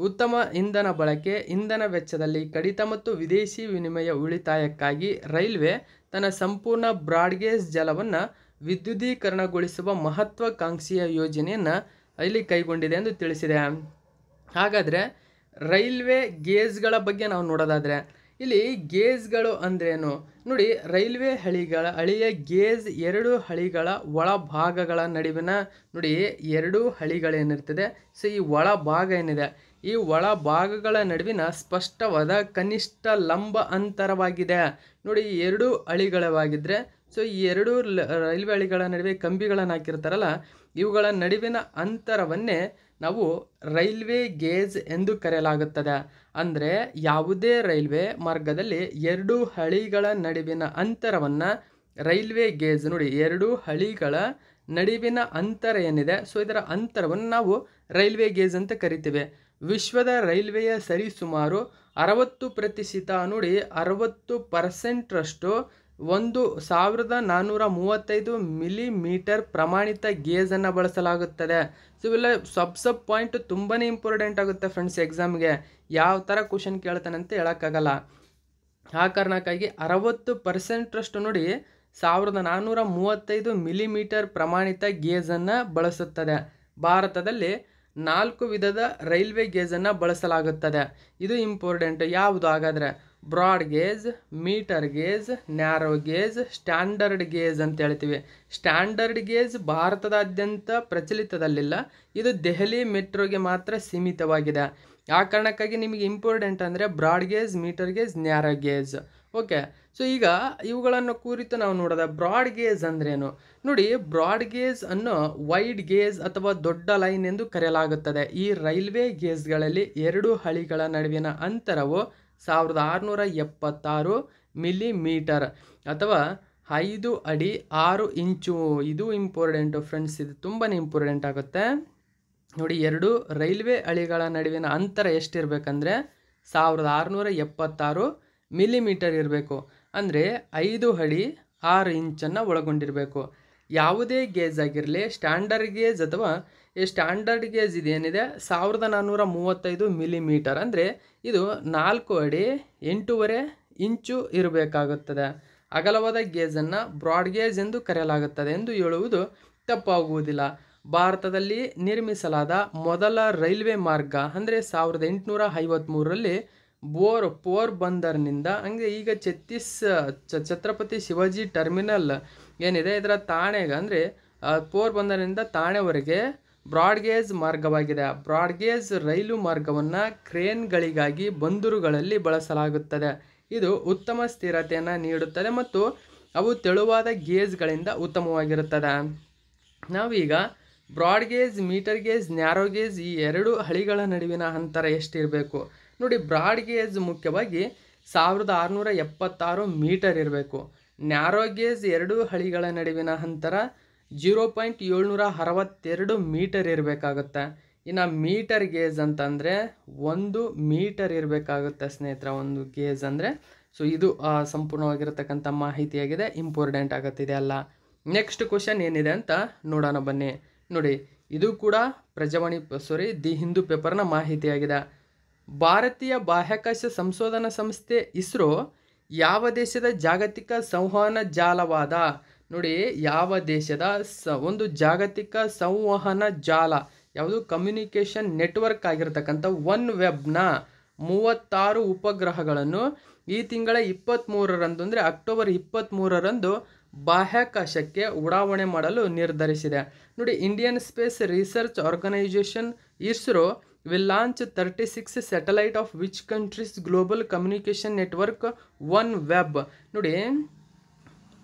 ಉತ್ತಮ ಇಂಧನ ಬಳಕೆ ಇಂಧನ ವೆಚ್ಚದಲ್ಲಿ ಕಡಿತ ಮತ್ತು ವಿದೇಶಿ ವಿನಿಮಯ ಉಳಿತಾಯಕ್ಕಾಗಿ ರೈಲ್ವೆ ತನ್ನ ಸಂಪೂರ್ಣ ಬ್ರಾಡ್ಗೇಜ್ ಜಲವನ್ನು ವಿದ್ಯುದೀಕರಣಗೊಳಿಸುವ ಮಹತ್ವಾಕಾಂಕ್ಷೆಯ ಯೋಜನೆಯನ್ನು ಇಲ್ಲಿ ಕೈಗೊಂಡಿದೆ ಎಂದು ತಿಳಿಸಿದೆ ಹಾಗಾದರೆ ರೈಲ್ವೆ ಗೇಜ್ಗಳ ಬಗ್ಗೆ ನಾವು ನೋಡೋದಾದರೆ ಇಲ್ಲಿ ಗೇಜ್ಗಳು ಅಂದ್ರೇನು ನೋಡಿ ರೈಲ್ವೆ ಹಳಿಗಳ ಹಳಿಯ ಗೇಜ್ ಎರಡು ಹಳಿಗಳ ಒಳಭಾಗಗಳ ನಡುವಿನ ನೋಡಿ ಎರಡು ಹಳಿಗಳೇನಿರ್ತದೆ ಸೊ ಈ ಒಳಭಾಗ ಏನಿದೆ ಈ ಒಳಭಾಗಗಳ ನಡುವಿನ ಸ್ಪಷ್ಟವಾದ ಕನಿಷ್ಠ ಲಂಬ ಅಂತರವಾಗಿದೆ ನೋಡಿ ಎರಡು ಹಳಿಗಳವಾಗಿದ್ದರೆ ಸೊ ಈ ಎರಡು ರೈಲ್ವೆ ಹಳಿಗಳ ನಡುವೆ ಕಂಬಿಗಳನ್ನು ಹಾಕಿರ್ತಾರಲ್ಲ ಇವುಗಳ ನಡುವಿನ ಅಂತರವನ್ನೇ ನಾವು ರೈಲ್ವೆ ಗೇಜ್ ಎಂದು ಕರೆಯಲಾಗುತ್ತದೆ ಅಂದರೆ ಯಾವುದೇ ರೈಲ್ವೆ ಮಾರ್ಗದಲ್ಲಿ ಎರಡು ಹಳಿಗಳ ನಡುವಿನ ಅಂತರವನ್ನು ರೈಲ್ವೆ ಗೇಜ್ ನೋಡಿ ಎರಡು ಹಳಿಗಳ ನಡುವಿನ ಅಂತರ ಏನಿದೆ ಸೊ ಇದರ ಅಂತರವನ್ನು ನಾವು ರೈಲ್ವೆ ಗೇಜ್ ಅಂತ ಕರಿತೀವಿ ವಿಶ್ವದ ರೈಲ್ವೆಯ ಸರಿಸುಮಾರು ಅರವತ್ತು ಪ್ರತಿಶತ ನೋಡಿ ಅರವತ್ತು ಪರ್ಸೆಂಟ್ರಷ್ಟು ಒಂದು ಸಾವಿರದ ನಾನ್ನೂರ ಮೂವತ್ತೈದು ಮಿಲಿಮೀಟರ್ ಪ್ರಮಾಣಿತ ಗೇಜನ್ನು ಬಳಸಲಾಗುತ್ತದೆ ಸೊ ಇವೆಲ್ಲ ಸಬ್ ಸಬ್ ಪಾಯಿಂಟ್ ತುಂಬಾ ಇಂಪಾರ್ಟೆಂಟ್ ಆಗುತ್ತೆ ಫ್ರೆಂಡ್ಸ್ ಎಕ್ಸಾಮ್ಗೆ ಯಾವ ಥರ ಕ್ವಶನ್ ಕೇಳ್ತಾನೆ ಅಂತ ಹೇಳೋಕ್ಕಾಗಲ್ಲ ಆ ಕಾರಣಕ್ಕಾಗಿ ಅರವತ್ತು ಪರ್ಸೆಂಟ್ರಷ್ಟು ನೋಡಿ ಸಾವಿರದ ನಾನ್ನೂರ ಮೂವತ್ತೈದು ಮಿಲಿಮೀಟರ್ ಪ್ರಮಾಣಿತ ಗೇಜನ್ನು ಬಳಸುತ್ತದೆ ಭಾರತದಲ್ಲಿ ನಾಲ್ಕು ವಿಧದ ರೈಲ್ವೆ ಗೇಜನ್ನು ಬಳಸಲಾಗುತ್ತದೆ ಇದು ಇಂಪಾರ್ಟೆಂಟ್ ಯಾವುದು ಹಾಗಾದರೆ broad gauge metre gauge narrow gauge standard gauge ಅಂತ ಹೇಳ್ತೀವಿ ಸ್ಟ್ಯಾಂಡರ್ಡ್ ಗೇಜ್ ಭಾರತದಾದ್ಯಂತ ಪ್ರಚಲಿತದಲ್ಲಿಲ್ಲ ಇದು ದೆಹಲಿ ಮೆಟ್ರೋಗೆ ಮಾತ್ರ ಸೀಮಿತವಾಗಿದೆ ಆ ಕಾರಣಕ್ಕಾಗಿ ನಿಮಗೆ ಇಂಪಾರ್ಟೆಂಟ್ ಅಂದರೆ broad gauge metre gauge narrow gauge okay so ಈಗ ಇವುಗಳನ್ನು ಕುರಿತು ನಾವು ನೋಡದ ಬ್ರಾಡ್ ಗೇಜ್ ಅಂದ್ರೇನು ನೋಡಿ ಬ್ರಾಡ್ ಗೇಜ್ ಅನ್ನು ವೈಡ್ ಗೇಜ್ ಅಥವಾ ದೊಡ್ಡ ಲೈನ್ ಎಂದು ಕರೆಯಲಾಗುತ್ತದೆ ಈ ರೈಲ್ವೆ ಗೇಜ್ಗಳಲ್ಲಿ ಎರಡು ಹಳಿಗಳ ನಡುವಿನ ಅಂತರವು ಸಾವಿರದ ಆರುನೂರ ಎಪ್ಪತ್ತಾರು ಮಿಲಿಮೀಟರ್ ಅಥವಾ ಐದು ಅಡಿ ಆರು ಇಂಚು ಇದು ಇಂಪಾರ್ಟೆಂಟು ಫ್ರೆಂಡ್ಸ್ ಇದು ತುಂಬಾ ಇಂಪಾರ್ಟೆಂಟ್ ಆಗುತ್ತೆ ನೋಡಿ ಎರಡು ರೈಲ್ವೆ ಹಳಿಗಳ ನಡುವಿನ ಅಂತರ ಎಷ್ಟಿರಬೇಕಂದ್ರೆ ಸಾವಿರದ ಆರುನೂರ ಎಪ್ಪತ್ತಾರು ಮಿಲಿಮೀಟರ್ ಇರಬೇಕು ಅಂದರೆ ಐದು ಅಡಿ ಆರು ಇಂಚನ್ನು ಒಳಗೊಂಡಿರಬೇಕು ಯಾವುದೇ ಗೇಜ್ ಆಗಿರಲಿ ಸ್ಟ್ಯಾಂಡರ್ಡ್ ಗೇಜ್ ಅಥವಾ ಈ ಸ್ಟ್ಯಾಂಡರ್ಡ್ ಗೇಜ್ ಇದೇನಿದೆ ಸಾವಿರದ ನಾನ್ನೂರ ಮೂವತ್ತೈದು ಮಿಲಿಮೀಟರ್ ಅಂದರೆ ಇದು ನಾಲ್ಕು ಅಡಿ ಎಂಟೂವರೆ ಇಂಚು ಇರಬೇಕಾಗುತ್ತದೆ ಅಗಲವಾದ ಗೇಜನ್ನು ಬ್ರಾಡ್ ಗೇಜ್ ಎಂದು ಕರೆಯಲಾಗುತ್ತದೆ ಎಂದು ಹೇಳುವುದು ತಪ್ಪಾಗುವುದಿಲ್ಲ ಭಾರತದಲ್ಲಿ ನಿರ್ಮಿಸಲಾದ ಮೊದಲ ರೈಲ್ವೆ ಮಾರ್ಗ ಅಂದರೆ ಸಾವಿರದ ಎಂಟುನೂರ ಐವತ್ತ್ಮೂರರಲ್ಲಿ ಬೋರ್ ಪೋರ್ ಬಂದರ್ನಿಂದ ಹಂಗೆ ಈಗ ಛತ್ತೀಸ್ ಛತ್ರಪತಿ ಶಿವಾಜಿ ಟರ್ಮಿನಲ್ ಏನಿದೆ ಇದರ ತಾಣೆಗೆ ಅಂದರೆ ಪೋರ್ ಬಂದರ್ನಿಂದ ತಾಣೆವರೆಗೆ ಬ್ರಾಡ್ಗೇಜ್ ಮಾರ್ಗವಾಗಿದೆ ಬ್ರಾಡ್ಗೇಜ್ ರೈಲು ಮಾರ್ಗವನ್ನು ಕ್ರೇನ್ಗಳಿಗಾಗಿ ಬಂದರುಗಳಲ್ಲಿ ಬಳಸಲಾಗುತ್ತದೆ ಇದು ಉತ್ತಮ ಸ್ಥಿರತೆಯನ್ನು ನೀಡುತ್ತದೆ ಮತ್ತು ಅವು ತೆಳುವಾದ ಗೇಜ್ಗಳಿಂದ ಉತ್ತಮವಾಗಿರುತ್ತದೆ ನಾವೀಗ broad gauge gauge metre gauge narrow gauge ಈ ಎರಡು ಹಳಿಗಳ ನಡುವಿನ ಅಂತರ ಎಷ್ಟಿರಬೇಕು ನೋಡಿ ಬ್ರಾಡ್ಗೇಜ್ ಮುಖ್ಯವಾಗಿ ಸಾವಿರದ ಆರುನೂರ ಎಪ್ಪತ್ತಾರು ಮೀಟರ್ ಇರಬೇಕು ನ್ಯಾರೋಗೇಜ್ ಗೇಜ್ ಎರಡು ಹಳಿಗಳ ನಡುವಿನ ಅಂತರ ಜೀರೋ ಪಾಯಿಂಟ್ ಏಳ್ನೂರ ಅರವತ್ತೆರಡು ಮೀಟರ್ ಇರಬೇಕಾಗುತ್ತೆ ಇನ್ನು ಮೀಟರ್ ಗೇಜ್ ಅಂತಂದರೆ ಒಂದು ಮೀಟರ್ ಇರಬೇಕಾಗುತ್ತೆ ಸ್ನೇಹಿತರ ಒಂದು ಗೇಜ್ ಅಂದರೆ ಸೊ ಇದು ಸಂಪೂರ್ಣವಾಗಿರತಕ್ಕಂಥ ಮಾಹಿತಿಯಾಗಿದೆ ಇಂಪಾರ್ಟೆಂಟ್ ಆಗುತ್ತಿದೆ ಅಲ್ಲ ನೆಕ್ಸ್ಟ್ ಕ್ವಶನ್ ಏನಿದೆ ಅಂತ ನೋಡೋಣ ಬನ್ನಿ ನೋಡಿ ಇದು ಕೂಡ ಪ್ರಜಾವಾಣಿ ಸಾರಿ ದಿ ಹಿಂದೂ ಪೇಪರ್ನ ಮಾಹಿತಿಯಾಗಿದೆ ಭಾರತೀಯ ಬಾಹ್ಯಾಕಾಶ ಸಂಶೋಧನಾ ಸಂಸ್ಥೆ ಇಸ್ರೋ ಯಾವ ದೇಶದ ಜಾಗತಿಕ ಸಂವಹನ ಜಾಲವಾದ ನೋಡಿ ಯಾವ ದೇಶದ ಸ ಒಂದು ಜಾಗತಿಕ ಸಂವಹನ ಜಾಲ ಯಾವುದು ಕಮ್ಯುನಿಕೇಷನ್ ನೆಟ್ವರ್ಕ್ ಆಗಿರತಕ್ಕಂಥ ಒನ್ ವೆಬ್ನ ಮೂವತ್ತಾರು ಉಪಗ್ರಹಗಳನ್ನು ಈ ತಿಂಗಳ ಇಪ್ಪತ್ತ್ಮೂರರಂದು ಅಂದರೆ ಅಕ್ಟೋಬರ್ ಇಪ್ಪತ್ತ್ಮೂರರಂದು ಬಾಹ್ಯಾಕಾಶಕ್ಕೆ ಉಡಾವಣೆ ಮಾಡಲು ನಿರ್ಧರಿಸಿದೆ ನೋಡಿ Indian space research organisation ISRO will launch thirty six satellite of which countries global communication network OneWeb ನೋಡಿ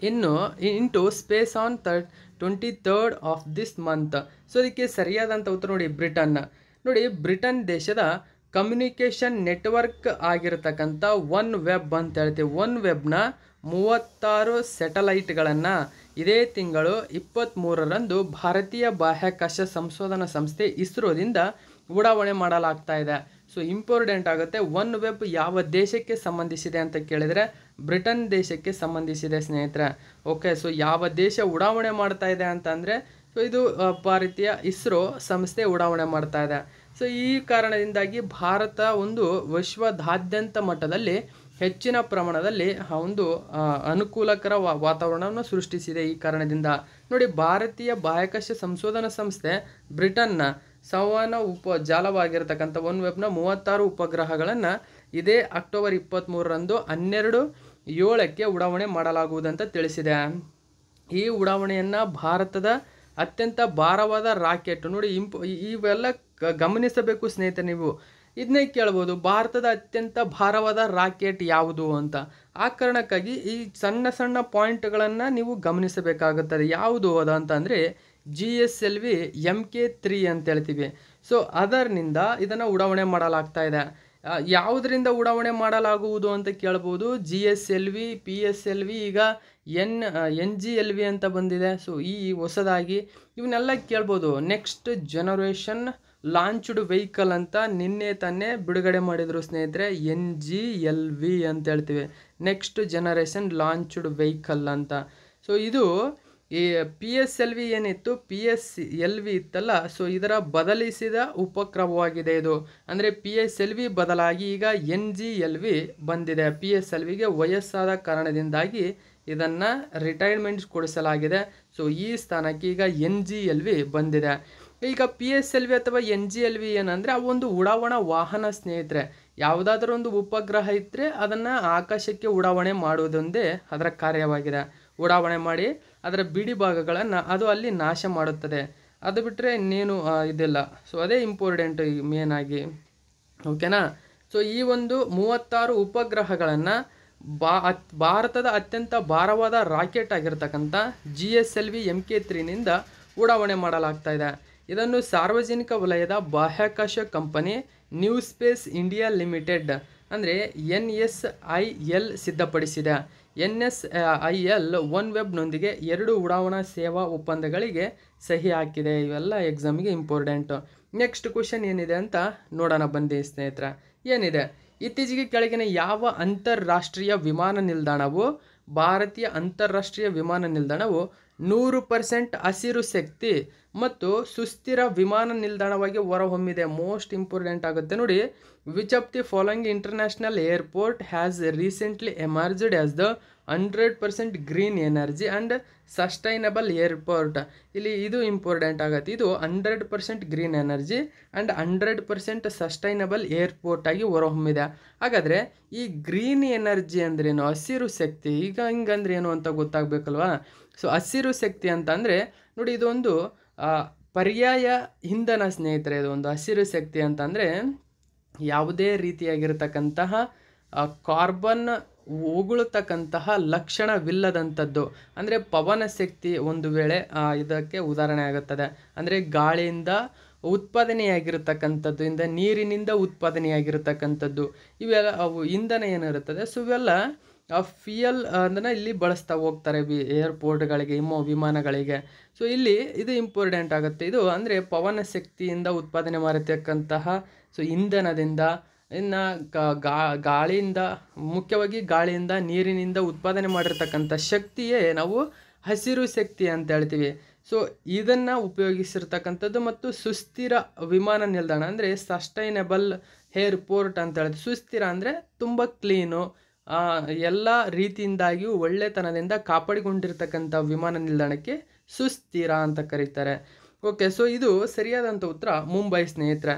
ಇನ್ನು into space on third twenty third of this month so ಇದಕ್ಕೆ ಸರಿಯಾದಂಥ ಉತ್ತರ ನೋಡಿ ಬ್ರಿಟನ್ ನೋಡಿ ಬ್ರಿಟನ್ ದೇಶದ ಕಮ್ಯುನಿಕೇಷನ್ ನೆಟ್ವರ್ಕ್ ಆಗಿರತಕ್ಕಂಥ OneWeb ಅಂತ ಹೇಳ್ತೀವಿ ಒನ್ ವೆಬ್ನ ಮೂವತ್ತಾರು ಸ್ಯಾಟಲೈಟ್ಗಳನ್ನು ಇದೇ ತಿಂಗಳು ಇಪ್ಪತ್ತ್ಮೂರರಂದು ಭಾರತೀಯ ಬಾಹ್ಯಾಕಾಶ ಸಂಶೋಧನಾ ಸಂಸ್ಥೆ ಇಸ್ರೋದಿಂದ ಉಡಾವಣೆ ಮಾಡಲಾಗ್ತಾ ಇದೆ ಸೊ ಇಂಪಾರ್ಟೆಂಟ್ ಆಗುತ್ತೆ ಒನ್ ವೆಬ್ ಯಾವ ದೇಶಕ್ಕೆ ಸಂಬಂಧಿಸಿದೆ ಅಂತ ಕೇಳಿದರೆ ಬ್ರಿಟನ್ ದೇಶಕ್ಕೆ ಸಂಬಂಧಿಸಿದೆ ಸ್ನೇಹಿತರೆ ಓಕೆ ಸೊ ಯಾವ ದೇಶ ಉಡಾವಣೆ ಮಾಡ್ತಾ ಇದೆ ಅಂತಂದರೆ ಸೊ ಇದು ಭಾರತೀಯ ಇಸ್ರೋ ಸಂಸ್ಥೆ ಉಡಾವಣೆ ಮಾಡ್ತಾ ಇದೆ ಸೊ ಈ ಕಾರಣದಿಂದಾಗಿ ಭಾರತ ಒಂದು ವಿಶ್ವದಾದ್ಯಂತ ಮಟ್ಟದಲ್ಲಿ ಹೆಚ್ಚಿನ ಪ್ರಮಾಣದಲ್ಲಿ ಒಂದು ಅನುಕೂಲಕರ ವಾತಾವರಣವನ್ನು ಸೃಷ್ಟಿಸಿದೆ ಈ ಕಾರಣದಿಂದ ನೋಡಿ ಭಾರತೀಯ ಬಾಹ್ಯಾಕಾಶ ಸಂಶೋಧನಾ ಸಂಸ್ಥೆ ಬ್ರಿಟನ್ನ ಸಂವಹನ ಉಪ ಜಾಲವಾಗಿರತಕ್ಕಂಥ ಒನ್ ವೆಬ್ನ ಮೂವತ್ತಾರು ಉಪಗ್ರಹಗಳನ್ನು ಇದೇ ಅಕ್ಟೋಬರ್ ಇಪ್ಪತ್ತ್ಮೂರರಂದು ಹನ್ನೆರಡು ಏಳಕ್ಕೆ ಉಡಾವಣೆ ಮಾಡಲಾಗುವುದಂತ ತಿಳಿಸಿದೆ ಈ ಉಡಾವಣೆಯನ್ನು ಭಾರತದ ಅತ್ಯಂತ ಭಾರವಾದ ರಾಕೆಟ್ ನೋಡಿ ಇಂಪ್ ಇವೆಲ್ಲ ಗಮನಿಸಬೇಕು ಸ್ನೇಹಿತರೆ ನೀವು ಇದನ್ನೇ ಕೇಳ್ಬೋದು ಭಾರತದ ಅತ್ಯಂತ ಭಾರವಾದ ರಾಕೆಟ್ ಯಾವುದು ಅಂತ ಆ ಕಾರಣಕ್ಕಾಗಿ ಈ ಸಣ್ಣ ಸಣ್ಣ ಪಾಯಿಂಟ್ಗಳನ್ನು ನೀವು ಗಮನಿಸಬೇಕಾಗುತ್ತದೆ ಯಾವುದು ಅಂದರೆ G S L V M K three ಅಂತ ಹೇಳ್ತೀವಿ ಸೊ ಅದರ್ನಿಂದ ಇದನ್ನು ಉಡಾವಣೆ ಮಾಡಲಾಗ್ತಾ ಇದೆ ಯಾವುದರಿಂದ ಉಡಾವಣೆ ಮಾಡಲಾಗುವುದು ಅಂತ ಕೇಳ್ಬೋದು G S L V P S L V ಈಗ N N G L V ಅಂತ ಬಂದಿದೆ ಸೊ ಈ ಹೊಸದಾಗಿ ಇವನ್ನೆಲ್ಲ ಕೇಳ್ಬೋದು ನೆಕ್ಸ್ಟ್ ಜನರೇಷನ್ ಲಾಂಚ್ಡ್ ವೆಹಿಕಲ್ ಅಂತ ನಿನ್ನೆ ತಾನೇ ಬಿಡುಗಡೆ ಮಾಡಿದರು ಸ್ನೇಹಿತರೆ ಎನ್ ಜಿ ಎಲ್ ವಿ ಅಂತ ಹೇಳ್ತೀವಿ ನೆಕ್ಸ್ಟ್ ಜನರೇಷನ್ ಲಾಂಚ್ಡ್ ವೆಹಿಕಲ್ ಅಂತ ಸೊ ಇದು ಈ ಪಿ ಎಸ್ ಎಲ್ ವಿ ಏನಿತ್ತು ಪಿ ಎಸ್ ಎಲ್ ವಿ ಇತ್ತಲ್ಲ ಸೊ ಇದರ ಬದಲಿಸಿದ ಉಪಕ್ರಮವಾಗಿದೆ ಇದು ಅಂದರೆ ಪಿ ಎಸ್ ಎಲ್ ವಿ ಬದಲಾಗಿ ಈಗ ಎನ್ ಜಿ ಎಲ್ ವಿ ಬಂದಿದೆ ಪಿ ಎಸ್ ಎಲ್ ವಿಗೆ ವಯಸ್ಸಾದ ಕಾರಣದಿಂದಾಗಿ ಇದನ್ನು ರಿಟೈರ್ಮೆಂಟ್ ಕೊಡಿಸಲಾಗಿದೆ ಸೊ ಈ ಸ್ಥಾನಕ್ಕೆ ಈಗ ಎನ್ ಜಿ ಎಲ್ ವಿ ಬಂದಿದೆ ಈಗ ಪಿ ಎಸ್ ಎಲ್ ವಿ ಅಥವಾ ಎನ್ ಜಿ ಎಲ್ ವಿ ಏನಂದರೆ ಆ ಒಂದು ಉಡಾವಣಾ ವಾಹನ ಸ್ನೇಹಿತರೆ ಯಾವುದಾದ್ರೂ ಒಂದು ಉಪಗ್ರಹ ಇದ್ದರೆ ಅದನ್ನು ಆಕಾಶಕ್ಕೆ ಉಡಾವಣೆ ಮಾಡುವುದೊಂದೇ ಅದರ ಕಾರ್ಯವಾಗಿದೆ ಉಡಾವಣೆ ಮಾಡಿ ಅದರ ಬಿಡಿ ಭಾಗಗಳನ್ನು ಅದು ಅಲ್ಲಿ ನಾಶ ಮಾಡುತ್ತದೆ ಅದು ಬಿಟ್ಟರೆ ಇನ್ನೇನು ಇದಿಲ್ಲ ಸೊ ಅದೇ ಇಂಪಾರ್ಟೆಂಟ್ ಮೇನ್ ಆಗಿ ಓಕೆನಾ ಸೊ ಈ ಒಂದು ಮೂವತ್ತಾರು ಉಪಗ್ರಹಗಳನ್ನು ಬಾ ಭಾರತದ ಅತ್ಯಂತ ಭಾರವಾದ ರಾಕೆಟ್ ಆಗಿರ್ತಕ್ಕಂಥ G S L V M K ತ್ರೀನಿಂದ ಉಡಾವಣೆ ಮಾಡಲಾಗ್ತಾ ಇದೆ ಇದನ್ನು ಸಾರ್ವಜನಿಕ ವಲಯದ ಬಾಹ್ಯಾಕಾಶ company new space India limited ಅಂದರೆ ಎನ್ ಎಸ್ ಐ ಎಲ್ ಸಿದ್ಧಪಡಿಸಿದೆ N S I L one ವೆಬ್ನೊಂದಿಗೆ ಎರಡು ಉಡಾವಣಾ ಸೇವಾ ಒಪ್ಪಂದಗಳಿಗೆ ಸಹಿ ಹಾಕಿದೆ ಇವೆಲ್ಲ ಎಕ್ಸಾಮ್ಗೆ ಇಂಪಾರ್ಟೆಂಟು ನೆಕ್ಸ್ಟ್ ಕ್ವಶನ್ ಏನಿದೆ ಅಂತ ನೋಡೋಣ ಬಂದಿ ಸ್ನೇಹಿತರ ಏನಿದೆ ಇತ್ತೀಚೆಗೆ ಕೆಳಗಿನ ಯಾವ ಅಂತಾರಾಷ್ಟ್ರೀಯ ವಿಮಾನ ನಿಲ್ದಾಣವು ಭಾರತೀಯ ಅಂತಾರಾಷ್ಟ್ರೀಯ ವಿಮಾನ ನಿಲ್ದಾಣವು ನೂರು ಪರ್ಸೆಂಟ್ ಹಸಿರು ಶಕ್ತಿ ಮತ್ತು ಸುಸ್ಥಿರ ವಿಮಾನ ನಿಲ್ದಾಣವಾಗಿ ಹೊರಹೊಮ್ಮಿದೆ ಮೋಸ್ಟ್ ಇಂಪಾರ್ಟೆಂಟ್ ಆಗುತ್ತೆ ನೋಡಿ which of the following international airport has recently emerged as the hundred percent green energy and sustainable airport ಇಲ್ಲಿ ಇದು ಇಂಪಾರ್ಟೆಂಟ್ ಆಗುತ್ತೆ ಇದು hundred percent green energy and hundred percent sustainable airport ಆಗಿ ಹೊರಹೊಮ್ಮಿದೆ ಹಾಗಾದರೆ ಈ ಗ್ರೀನ್ ಎನರ್ಜಿ ಅಂದ್ರೇನು ಹಸಿರು ಶಕ್ತಿ ಈಗ ಹಿಂಗಂದ್ರೆ ಏನು ಅಂತ ಗೊತ್ತಾಗಬೇಕಲ್ವಾ ಸೊ ಹಸಿರು ಶಕ್ತಿ ಅಂತ ಅಂದರೆ ನೋಡಿ ಇದೊಂದು ಪರ್ಯಾಯ ಇಂಧನ ಸ್ನೇಹಿತರೆ ಇದು ಒಂದು ಹಸಿರು ಶಕ್ತಿ ಅಂತಂದರೆ ಯಾವುದೇ ರೀತಿಯಾಗಿರ್ತಕ್ಕಂತಹ ಕಾರ್ಬನ್ ಉಗುಳತಕ್ಕಂತಹ ಲಕ್ಷಣವಿಲ್ಲದಂಥದ್ದು ಅಂದರೆ ಪವನ ಶಕ್ತಿ ಒಂದು ವೇಳೆ ಇದಕ್ಕೆ ಉದಾಹರಣೆ ಆಗುತ್ತದೆ ಅಂದರೆ ಗಾಳಿಯಿಂದ ಉತ್ಪಾದನೆಯಾಗಿರ್ತಕ್ಕಂಥದ್ದು ಇಂದ ನೀರಿನಿಂದ ಉತ್ಪಾದನೆಯಾಗಿರ್ತಕ್ಕಂಥದ್ದು ಇವೆಲ್ಲ ಅವು ಇಂಧನ ಏನಿರುತ್ತದೆ ಸೊ ಇವೆಲ್ಲ ಆ ಫಿಯಲ್ ಅದನ್ನು ಇಲ್ಲಿ ಬಳಸ್ತಾ ಹೋಗ್ತಾರೆ ವಿ ಏರ್ಪೋರ್ಟ್ಗಳಿಗೆ ಇಮ್ಮ ವಿಮಾನಗಳಿಗೆ ಸೊ ಇಲ್ಲಿ ಇದು ಇಂಪಾರ್ಟೆಂಟ್ ಆಗುತ್ತೆ ಇದು ಅಂದರೆ ಪವನ ಶಕ್ತಿಯಿಂದ ಉತ್ಪಾದನೆ ಮಾಡತಕ್ಕಂತಹ ಸೊ ಇಂಧನದಿಂದ ಇನ್ನು ಗಾಳಿಯಿಂದ ಮುಖ್ಯವಾಗಿ ಗಾಳಿಯಿಂದ ನೀರಿನಿಂದ ಉತ್ಪಾದನೆ ಮಾಡಿರ್ತಕ್ಕಂಥ ಶಕ್ತಿಯೇ ನಾವು ಹಸಿರು ಶಕ್ತಿ ಅಂತ ಹೇಳ್ತೀವಿ ಸೊ ಇದನ್ನು ಉಪಯೋಗಿಸಿರ್ತಕ್ಕಂಥದ್ದು ಮತ್ತು ಸುಸ್ಥಿರ ವಿಮಾನ ನಿಲ್ದಾಣ ಅಂದರೆ ಸಸ್ಟೈನಬಲ್ ಏರ್ಪೋರ್ಟ್ ಅಂತ ಹೇಳ್ತೀವಿ ಸುಸ್ಥಿರ ಅಂದರೆ ತುಂಬ ಕ್ಲೀನು ಎಲ್ಲ ರೀತಿಯಿಂದಾಗಿಯೂ ಒಳ್ಳೆತನದಿಂದ ಕಾಪಾಡಿಕೊಂಡಿರ್ತಕ್ಕಂಥ ವಿಮಾನ ನಿಲ್ದಾಣಕ್ಕೆ ಸುಸ್ಥಿರ ಅಂತ ಕರೀತಾರೆ ಓಕೆ ಸೊ ಇದು ಸರಿಯಾದಂಥ ಉತ್ತರ ಮುಂಬೈ ಸ್ನೇಹಿತರೆ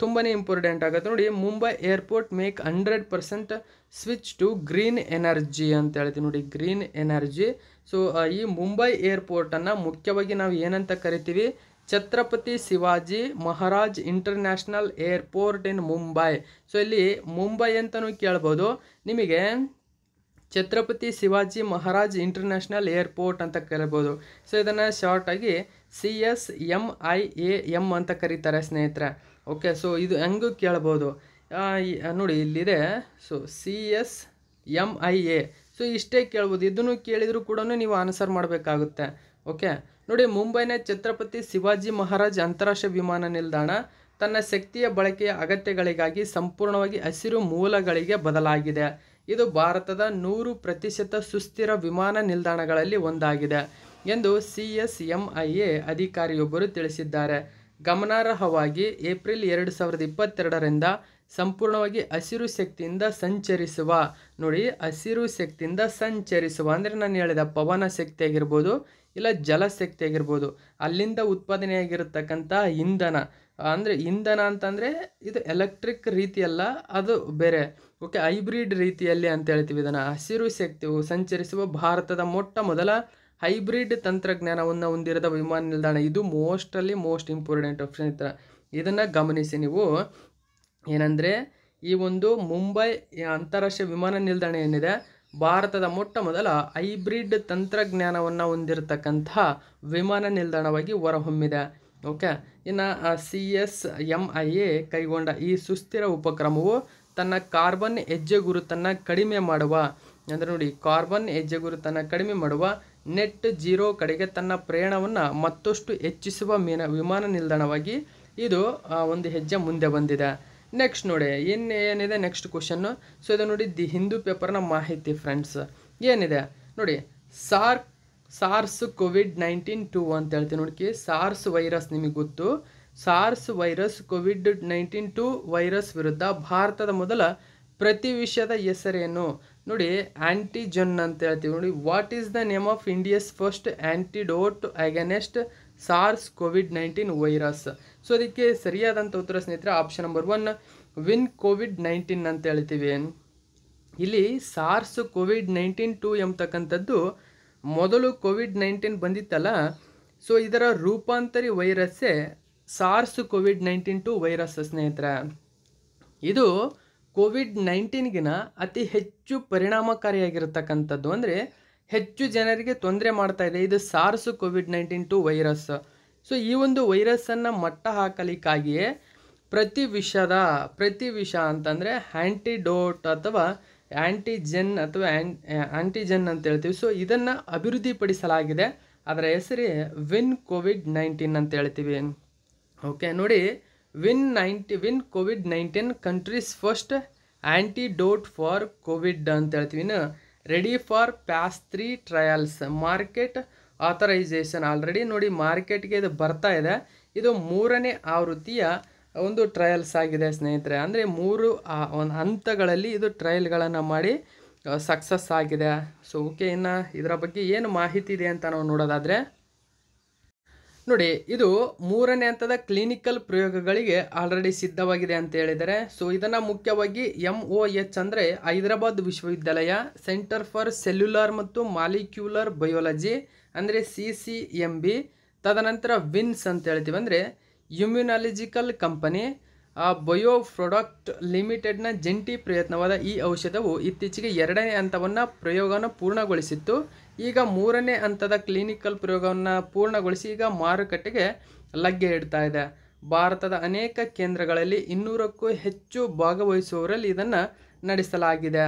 ತುಂಬಾ ಇಂಪಾರ್ಟೆಂಟ್ ಆಗುತ್ತೆ ನೋಡಿ Mumbai airport make hundred percent switch to green energy ಅಂತ ಹೇಳ್ತೀವಿ ನೋಡಿ ಗ್ರೀನ್ ಎನರ್ಜಿ ಸೊ ಈ ಮುಂಬೈ ಏರ್ಪೋರ್ಟನ್ನು ಮುಖ್ಯವಾಗಿ ನಾವು ಏನಂತ ಕರಿತೀವಿ Chhatrapati Shivaji Maharaj international airport in Mumbai so ಇಲ್ಲಿ ಮುಂಬೈ ಅಂತಲೂ ಕೇಳ್ಬೋದು ನಿಮಗೆ ಛತ್ರಪತಿ ಶಿವಾಜಿ ಮಹಾರಾಜ್ ಇಂಟರ್ನ್ಯಾಷನಲ್ ಏರ್ಪೋರ್ಟ್ ಅಂತ ಕೇಳ್ಬೋದು ಸೊ ಇದನ್ನು ಶಾರ್ಟಾಗಿ C S M I A M ಅಂತ ಕರೀತಾರೆ ಸ್ನೇಹಿತರೆ ಓಕೆ ಸೊ ಇದು ಹೆಂಗೂ ಕೇಳ್ಬೋದು ನೋಡಿ ಇಲ್ಲಿದೆ so C S M I A so ಇಷ್ಟೇ ಕೇಳ್ಬೋದು ಇದನ್ನು ಕೇಳಿದರೂ ಕೂಡ ನೀವು ಆನ್ಸರ್ ಮಾಡಬೇಕಾಗುತ್ತೆ ಓಕೆ ನೋಡಿ ಮುಂಬೈನ ಛತ್ರಪತಿ ಶಿವಾಜಿ ಮಹಾರಾಜ್ ಅಂತಾರಾಷ್ಟ್ರೀಯ ವಿಮಾನ ನಿಲ್ದಾಣ ತನ್ನ ಶಕ್ತಿಯ ಬಳಕೆಯ ಅಗತ್ಯಗಳಿಗಾಗಿ ಸಂಪೂರ್ಣವಾಗಿ ಹಸಿರು ಮೂಲಗಳಿಗೆ ಬದಲಾಗಿದೆ ಇದು ಭಾರತದ ನೂರು ಪ್ರತಿಶತ ಸುಸ್ಥಿರ ವಿಮಾನ ನಿಲ್ದಾಣಗಳಲ್ಲಿ ಒಂದಾಗಿದೆ ಎಂದು C S M I A ಅಧಿಕಾರಿಯೊಬ್ಬರು ತಿಳಿಸಿದ್ದಾರೆ ಗಮನಾರ್ಹವಾಗಿ ಏಪ್ರಿಲ್ ಎರಡು ಸಾವಿರದ ಇಪ್ಪತ್ತೆರಡರಿಂದ ಸಂಪೂರ್ಣವಾಗಿ ಹಸಿರು ಶಕ್ತಿಯಿಂದ ಸಂಚರಿಸುವ ನೋಡಿ ಹಸಿರು ಶಕ್ತಿಯಿಂದ ಸಂಚರಿಸುವ ಅಂದರೆ ನಾನು ಹೇಳಿದ ಪವನ ಶಕ್ತಿ ಆಗಿರ್ಬೋದು ಇಲ್ಲ ಜಲಶಕ್ತಿ ಆಗಿರ್ಬೋದು ಅಲ್ಲಿಂದ ಉತ್ಪಾದನೆಯಾಗಿರತಕ್ಕಂಥ ಇಂಧನ ಅಂದರೆ ಇಂಧನ ಅಂತಂದರೆ ಇದು ಎಲೆಕ್ಟ್ರಿಕ್ ರೀತಿಯಲ್ಲ ಅದು ಬೇರೆ ಓಕೆ ಹೈಬ್ರಿಡ್ ರೀತಿಯಲ್ಲಿ ಅಂತ ಹೇಳ್ತೀವಿ ಇದನ್ನು ಹಸಿರು ಶಕ್ತಿಯು ಸಂಚರಿಸುವ ಭಾರತದ ಮೊಟ್ಟ ಮೊದಲ ಹೈಬ್ರಿಡ್ ತಂತ್ರಜ್ಞಾನವನ್ನು ಹೊಂದಿರದ ವಿಮಾನ ನಿಲ್ದಾಣ ಇದು ಮೋಸ್ಟಲ್ಲಿ ಮೋಸ್ಟ್ ಇಂಪಾರ್ಟೆಂಟ್ ಆಪ್ಷನ್ ಇತ್ತು ಇದನ್ನು ಗಮನಿಸಿ ನೀವು ಏನಂದರೆ ಈ ಒಂದು ಮುಂಬೈ ಅಂತಾರಾಷ್ಟ್ರೀಯ ವಿಮಾನ ನಿಲ್ದಾಣ ಏನಿದೆ ಭಾರತದ ಮೊಟ್ಟ ಮೊದಲ ಹೈಬ್ರಿಡ್ ತಂತ್ರಜ್ಞಾನವನ್ನು ಹೊಂದಿರತಕ್ಕಂತಹ ವಿಮಾನ ನಿಲ್ದಾಣವಾಗಿ ಹೊರಹೊಮ್ಮಿದೆ ಓಕೆ ಇನ್ನು C S M I A ಕೈಗೊಂಡ ಈ ಸುಸ್ಥಿರ ಉಪಕ್ರಮವು ತನ್ನ ಕಾರ್ಬನ್ ಹೆಜ್ಜೆ ಗುರುತನ್ನು ಕಡಿಮೆ ಮಾಡುವ ಅಂದರೆ ನೋಡಿ ಕಾರ್ಬನ್ ಹೆಜ್ಜೆ ಗುರುತನ್ನು ಕಡಿಮೆ ಮಾಡುವ ನೆಟ್ ಜೀರೋ ಕಡೆಗೆ ತನ್ನ ಪ್ರಯಾಣವನ್ನು ಮತ್ತಷ್ಟು ಹೆಚ್ಚಿಸುವ ಮೀನ ವಿಮಾನ ನಿಲ್ದಾಣವಾಗಿ ಇದು ಒಂದು ಹೆಜ್ಜೆ ಮುಂದೆ ಬಂದಿದೆ ನೆಕ್ಸ್ಟ್ ನೋಡಿ ಇನ್ನು ಏನಿದೆ ನೆಕ್ಸ್ಟ್ ಕ್ವಶನ್ನು ಸೊ ಇದು ನೋಡಿ ದಿ ಹಿಂದೂ ಪೇಪರ್ನ ಮಾಹಿತಿ ಫ್ರೆಂಡ್ಸ್ ಏನಿದೆ ನೋಡಿ ಸಾರ್ ಸಾರ್ಸ್ ಕೋವಿಡ್ ನೈನ್ಟೀನ್ ಟು ಅಂತ ಹೇಳ್ತೀವಿ ನೋಡಿ ಸಾರ್ಸ್ ವೈರಸ್ ನಿಮಗೆ ಗೊತ್ತು SARS virus COVID nineteen two virus ವಿರುದ್ಧ ಭಾರತದ ಮೊದಲ ಪ್ರತಿ ವಿಷಯದ ಹೆಸರೇನು ನೋಡಿ ಆ್ಯಂಟಿಜನ್ ಅಂತ ಹೇಳ್ತೀವಿ ನೋಡಿ what is the name of India's first antidote against SARS COVID nineteen virus so ಅದಕ್ಕೆ ಸರಿಯಾದಂಥ ಉತ್ತರ ಸ್ನೇಹಿತರೆ option number one Vin COVID nineteen ಅಂತ ಹೇಳ್ತೀವಿ ಇಲ್ಲಿ ಸಾರ್ಸ್ ಕೋವಿಡ್ ನೈನ್ಟೀನ್ ಟು ಎಂಬತಕ್ಕಂಥದ್ದು ಮೊದಲು ಕೋವಿಡ್ ನೈನ್ಟೀನ್ ಬಂದಿತ್ತಲ್ಲ ಸೊ ಇದರ ರೂಪಾಂತರಿ ವೈರಸ್ಸೇ SARS COVID nineteen two virus ಸ್ನೇಹಿತರೆ ಇದು ಕೋವಿಡ್ ನೈನ್ಟೀನ್ಗಿನ ಅತಿ ಹೆಚ್ಚು ಪರಿಣಾಮಕಾರಿಯಾಗಿರ್ತಕ್ಕಂಥದ್ದು ಅಂದರೆ ಹೆಚ್ಚು ಜನರಿಗೆ ತೊಂದರೆ ಮಾಡ್ತಾ ಇದೆ ಇದು SARS COVID nineteen two virus so ಈ ಒಂದು ವೈರಸ್ಸನ್ನು ಮಟ್ಟ ಹಾಕಲಿಕ್ಕಾಗಿಯೇ ಪ್ರತಿ ವಿಷದ ಪ್ರತಿ ವಿಷ ಅಂತಂದರೆ ಆ್ಯಂಟಿಡೋಟ್ ಅಥವಾ ಆ್ಯಂಟಿಜೆನ್ ಅಥವಾ ಆ್ಯಂಟಿಜೆನ್ ಅಂತ ಹೇಳ್ತೀವಿ ಸೊ ಇದನ್ನು ಅಭಿವೃದ್ಧಿಪಡಿಸಲಾಗಿದೆ ಅದರ ಹೆಸರೇ ವಿನ್ ಕೋವಿಡ್ ನೈನ್ಟೀನ್ ಅಂತ ಹೇಳ್ತೀವಿ ಓಕೆ ನೋಡಿ Vin ninety Vin COVID nineteen countries first antidote for COVID ಅಂತ ಹೇಳ್ತೀವಿ ready for phase three trials market authorisation already ನೋಡಿ ಮಾರ್ಕೆಟ್ಗೆ ಇದು ಬರ್ತಾ ಇದೆ ಇದು ಮೂರನೇ ಆವೃತ್ತಿಯ ಒಂದು ಟ್ರಯಲ್ಸ್ ಆಗಿದೆ ಸ್ನೇಹಿತರೆ ಅಂದರೆ ಮೂರು ಒಂದು ಹಂತಗಳಲ್ಲಿ ಇದು ಟ್ರಯಲ್ಗಳನ್ನು ಮಾಡಿ ಸಕ್ಸಸ್ ಆಗಿದೆ ಸೊ ಓಕೆ ಇನ್ನು ಇದರ ಬಗ್ಗೆ ಏನು ಮಾಹಿತಿ ಇದೆ ಅಂತ ನಾವು ನೋಡೋದಾದರೆ ನೋಡಿ ಇದು ಮೂರನೇ ಹಂತದ ಕ್ಲಿನಿಕಲ್ ಪ್ರಯೋಗಗಳಿಗೆ ಆಲ್ರೆಡಿ ಸಿದ್ಧವಾಗಿದೆ ಅಂತ ಹೇಳಿದರೆ ಸೊ ಇದನ್ನು ಮುಖ್ಯವಾಗಿ ಎಂ ಒ ಎಚ್ ಅಂದರೆ ಹೈದರಾಬಾದ್ ವಿಶ್ವವಿದ್ಯಾಲಯ ಸೆಂಟರ್ ಫಾರ್ ಸೆಲ್ಯುಲರ್ ಮತ್ತು ಮಾಲಿಕ್ಯುಲರ್ ಬಯೋಲಜಿ ಅಂದರೆ ಸಿ ಸಿ ಎಮ್ ಬಿ ತದನಂತರ ವಿನ್ಸ್ ಅಂತ ಹೇಳ್ತೀವಿ ಅಂದರೆ ಇಮ್ಯುನಾಲಜಿಕಲ್ ಕಂಪನಿ ಬಯೋ ಪ್ರೊಡಕ್ಟ್ ಲಿಮಿಟೆಡ್ನ ಜಂಟಿ ಪ್ರಯತ್ನವಾದ ಈ ಔಷಧವು ಇತ್ತೀಚೆಗೆ ಎರಡನೇ ಹಂತವನ್ನು ಪ್ರಯೋಗವನ್ನು ಪೂರ್ಣಗೊಳಿಸಿತ್ತು ಈಗ ಮೂರನೇ ಹಂತದ ಕ್ಲಿನಿಕಲ್ ಪ್ರಯೋಗವನ್ನು ಪೂರ್ಣಗೊಳಿಸಿ ಈಗ ಮಾರುಕಟ್ಟೆಗೆ ಲಗ್ಗೆ ಇಡ್ತಾ ಇದೆ ಭಾರತದ ಅನೇಕ ಕೇಂದ್ರಗಳಲ್ಲಿ ಇನ್ನೂರಕ್ಕೂ ಹೆಚ್ಚು ಭಾಗವಹಿಸುವವರಲ್ಲಿ ಇದನ್ನು ನಡೆಸಲಾಗಿದೆ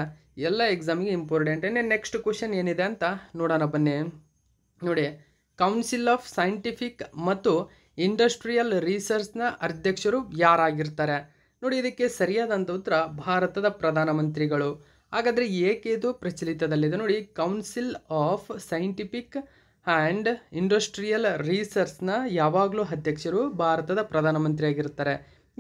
ಎಲ್ಲ ಎಕ್ಸಾಮ್ಗೆ ಇಂಪಾರ್ಟೆಂಟ್ ನೆಕ್ಸ್ಟ್ ಕ್ವಶನ್ ಏನಿದೆ ಅಂತ ನೋಡೋಣ ಬನ್ನಿ ನೋಡಿ ಕೌನ್ಸಿಲ್ ಆಫ್ ಸೈಂಟಿಫಿಕ್ ಮತ್ತು ಇಂಡಸ್ಟ್ರಿಯಲ್ ರಿಸರ್ಚ್ನ ಅಧ್ಯಕ್ಷರು ಯಾರಾಗಿರ್ತಾರೆ ನೋಡಿ ಇದಕ್ಕೆ ಸರಿಯಾದಂಥ ಉತ್ತರ ಭಾರತದ ಪ್ರಧಾನಮಂತ್ರಿಗಳು ಹಾಗಾದರೆ ಏಕೆ ಇದು ಪ್ರಚಲಿತದಲ್ಲಿದೆ ನೋಡಿ council of scientific and industrial ರಿಸರ್ಚ್ನ ಯಾವಾಗಲೂ ಅಧ್ಯಕ್ಷರು ಭಾರತದ ಪ್ರಧಾನಮಂತ್ರಿಯಾಗಿರ್ತಾರೆ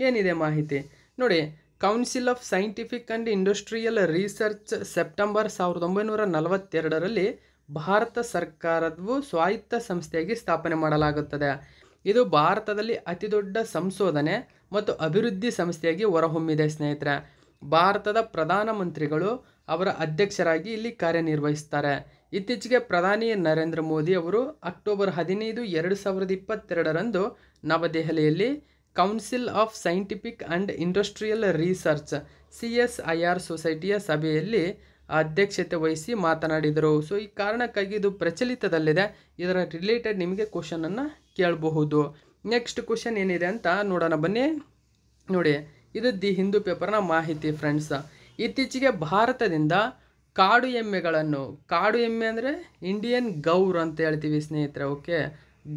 ಏನಿದೆ ಮಾಹಿತಿ ನೋಡಿ council of scientific and industrial research September ಸಾವಿರದ ಒಂಬೈನೂರ ನಲವತ್ತೆರಡರಲ್ಲಿ ಭಾರತ ಸರ್ಕಾರದವು ಸ್ವಾಯತ್ತ ಸಂಸ್ಥೆಯಾಗಿ ಸ್ಥಾಪನೆ ಮಾಡಲಾಗುತ್ತದೆ ಇದು ಭಾರತದಲ್ಲಿ ದೊಡ್ಡ ಸಂಶೋಧನೆ ಮತ್ತು ಅಭಿವೃದ್ಧಿ ಸಂಸ್ಥೆಯಾಗಿ ಹೊರಹೊಮ್ಮಿದೆ ಸ್ನೇಹಿತರೆ ಭಾರತದ ಪ್ರಧಾನಮಂತ್ರಿಗಳು ಅವರ ಅಧ್ಯಕ್ಷರಾಗಿ ಇಲ್ಲಿ ಕಾರ್ಯನಿರ್ವಹಿಸ್ತಾರೆ ಇತ್ತೀಚೆಗೆ ಪ್ರಧಾನಿ ನರೇಂದ್ರ ಮೋದಿ ಅವರು ಅಕ್ಟೋಬರ್ ಹದಿನೈದು ಎರಡು ಸಾವಿರದ ಇಪ್ಪತ್ತೆರಡರಂದು ನವದೆಹಲಿಯಲ್ಲಿ council of scientific and industrial research C S I R ಸೊಸೈಟಿಯ ಸಭೆಯಲ್ಲಿ ಅಧ್ಯಕ್ಷತೆ ವಹಿಸಿ ಮಾತನಾಡಿದರು ಸೊ ಈ ಕಾರಣಕ್ಕಾಗಿ ಇದು ಪ್ರಚಲಿತದಲ್ಲಿದೆ ಇದರ ರಿಲೇಟೆಡ್ ನಿಮಗೆ ಕ್ವಶನನ್ನು ಕೇಳಬಹುದು ನೆಕ್ಸ್ಟ್ ಕ್ವಶನ್ ಏನಿದೆ ಅಂತ ನೋಡೋಣ ಬನ್ನಿ ನೋಡಿ ಇದು ದಿ ಹಿಂದೂ ಪೇಪರ್ನ ಮಾಹಿತಿ ಫ್ರೆಂಡ್ಸ್ ಇತ್ತೀಚೆಗೆ ಭಾರತದಿಂದ ಕಾಡು ಎಮ್ಮೆಗಳನ್ನು ಕಾಡು ಎಮ್ಮೆ ಅಂದರೆ ಇಂಡಿಯನ್ ಗೌರ್ ಅಂತ ಹೇಳ್ತೀವಿ ಸ್ನೇಹಿತರೆ ಓಕೆ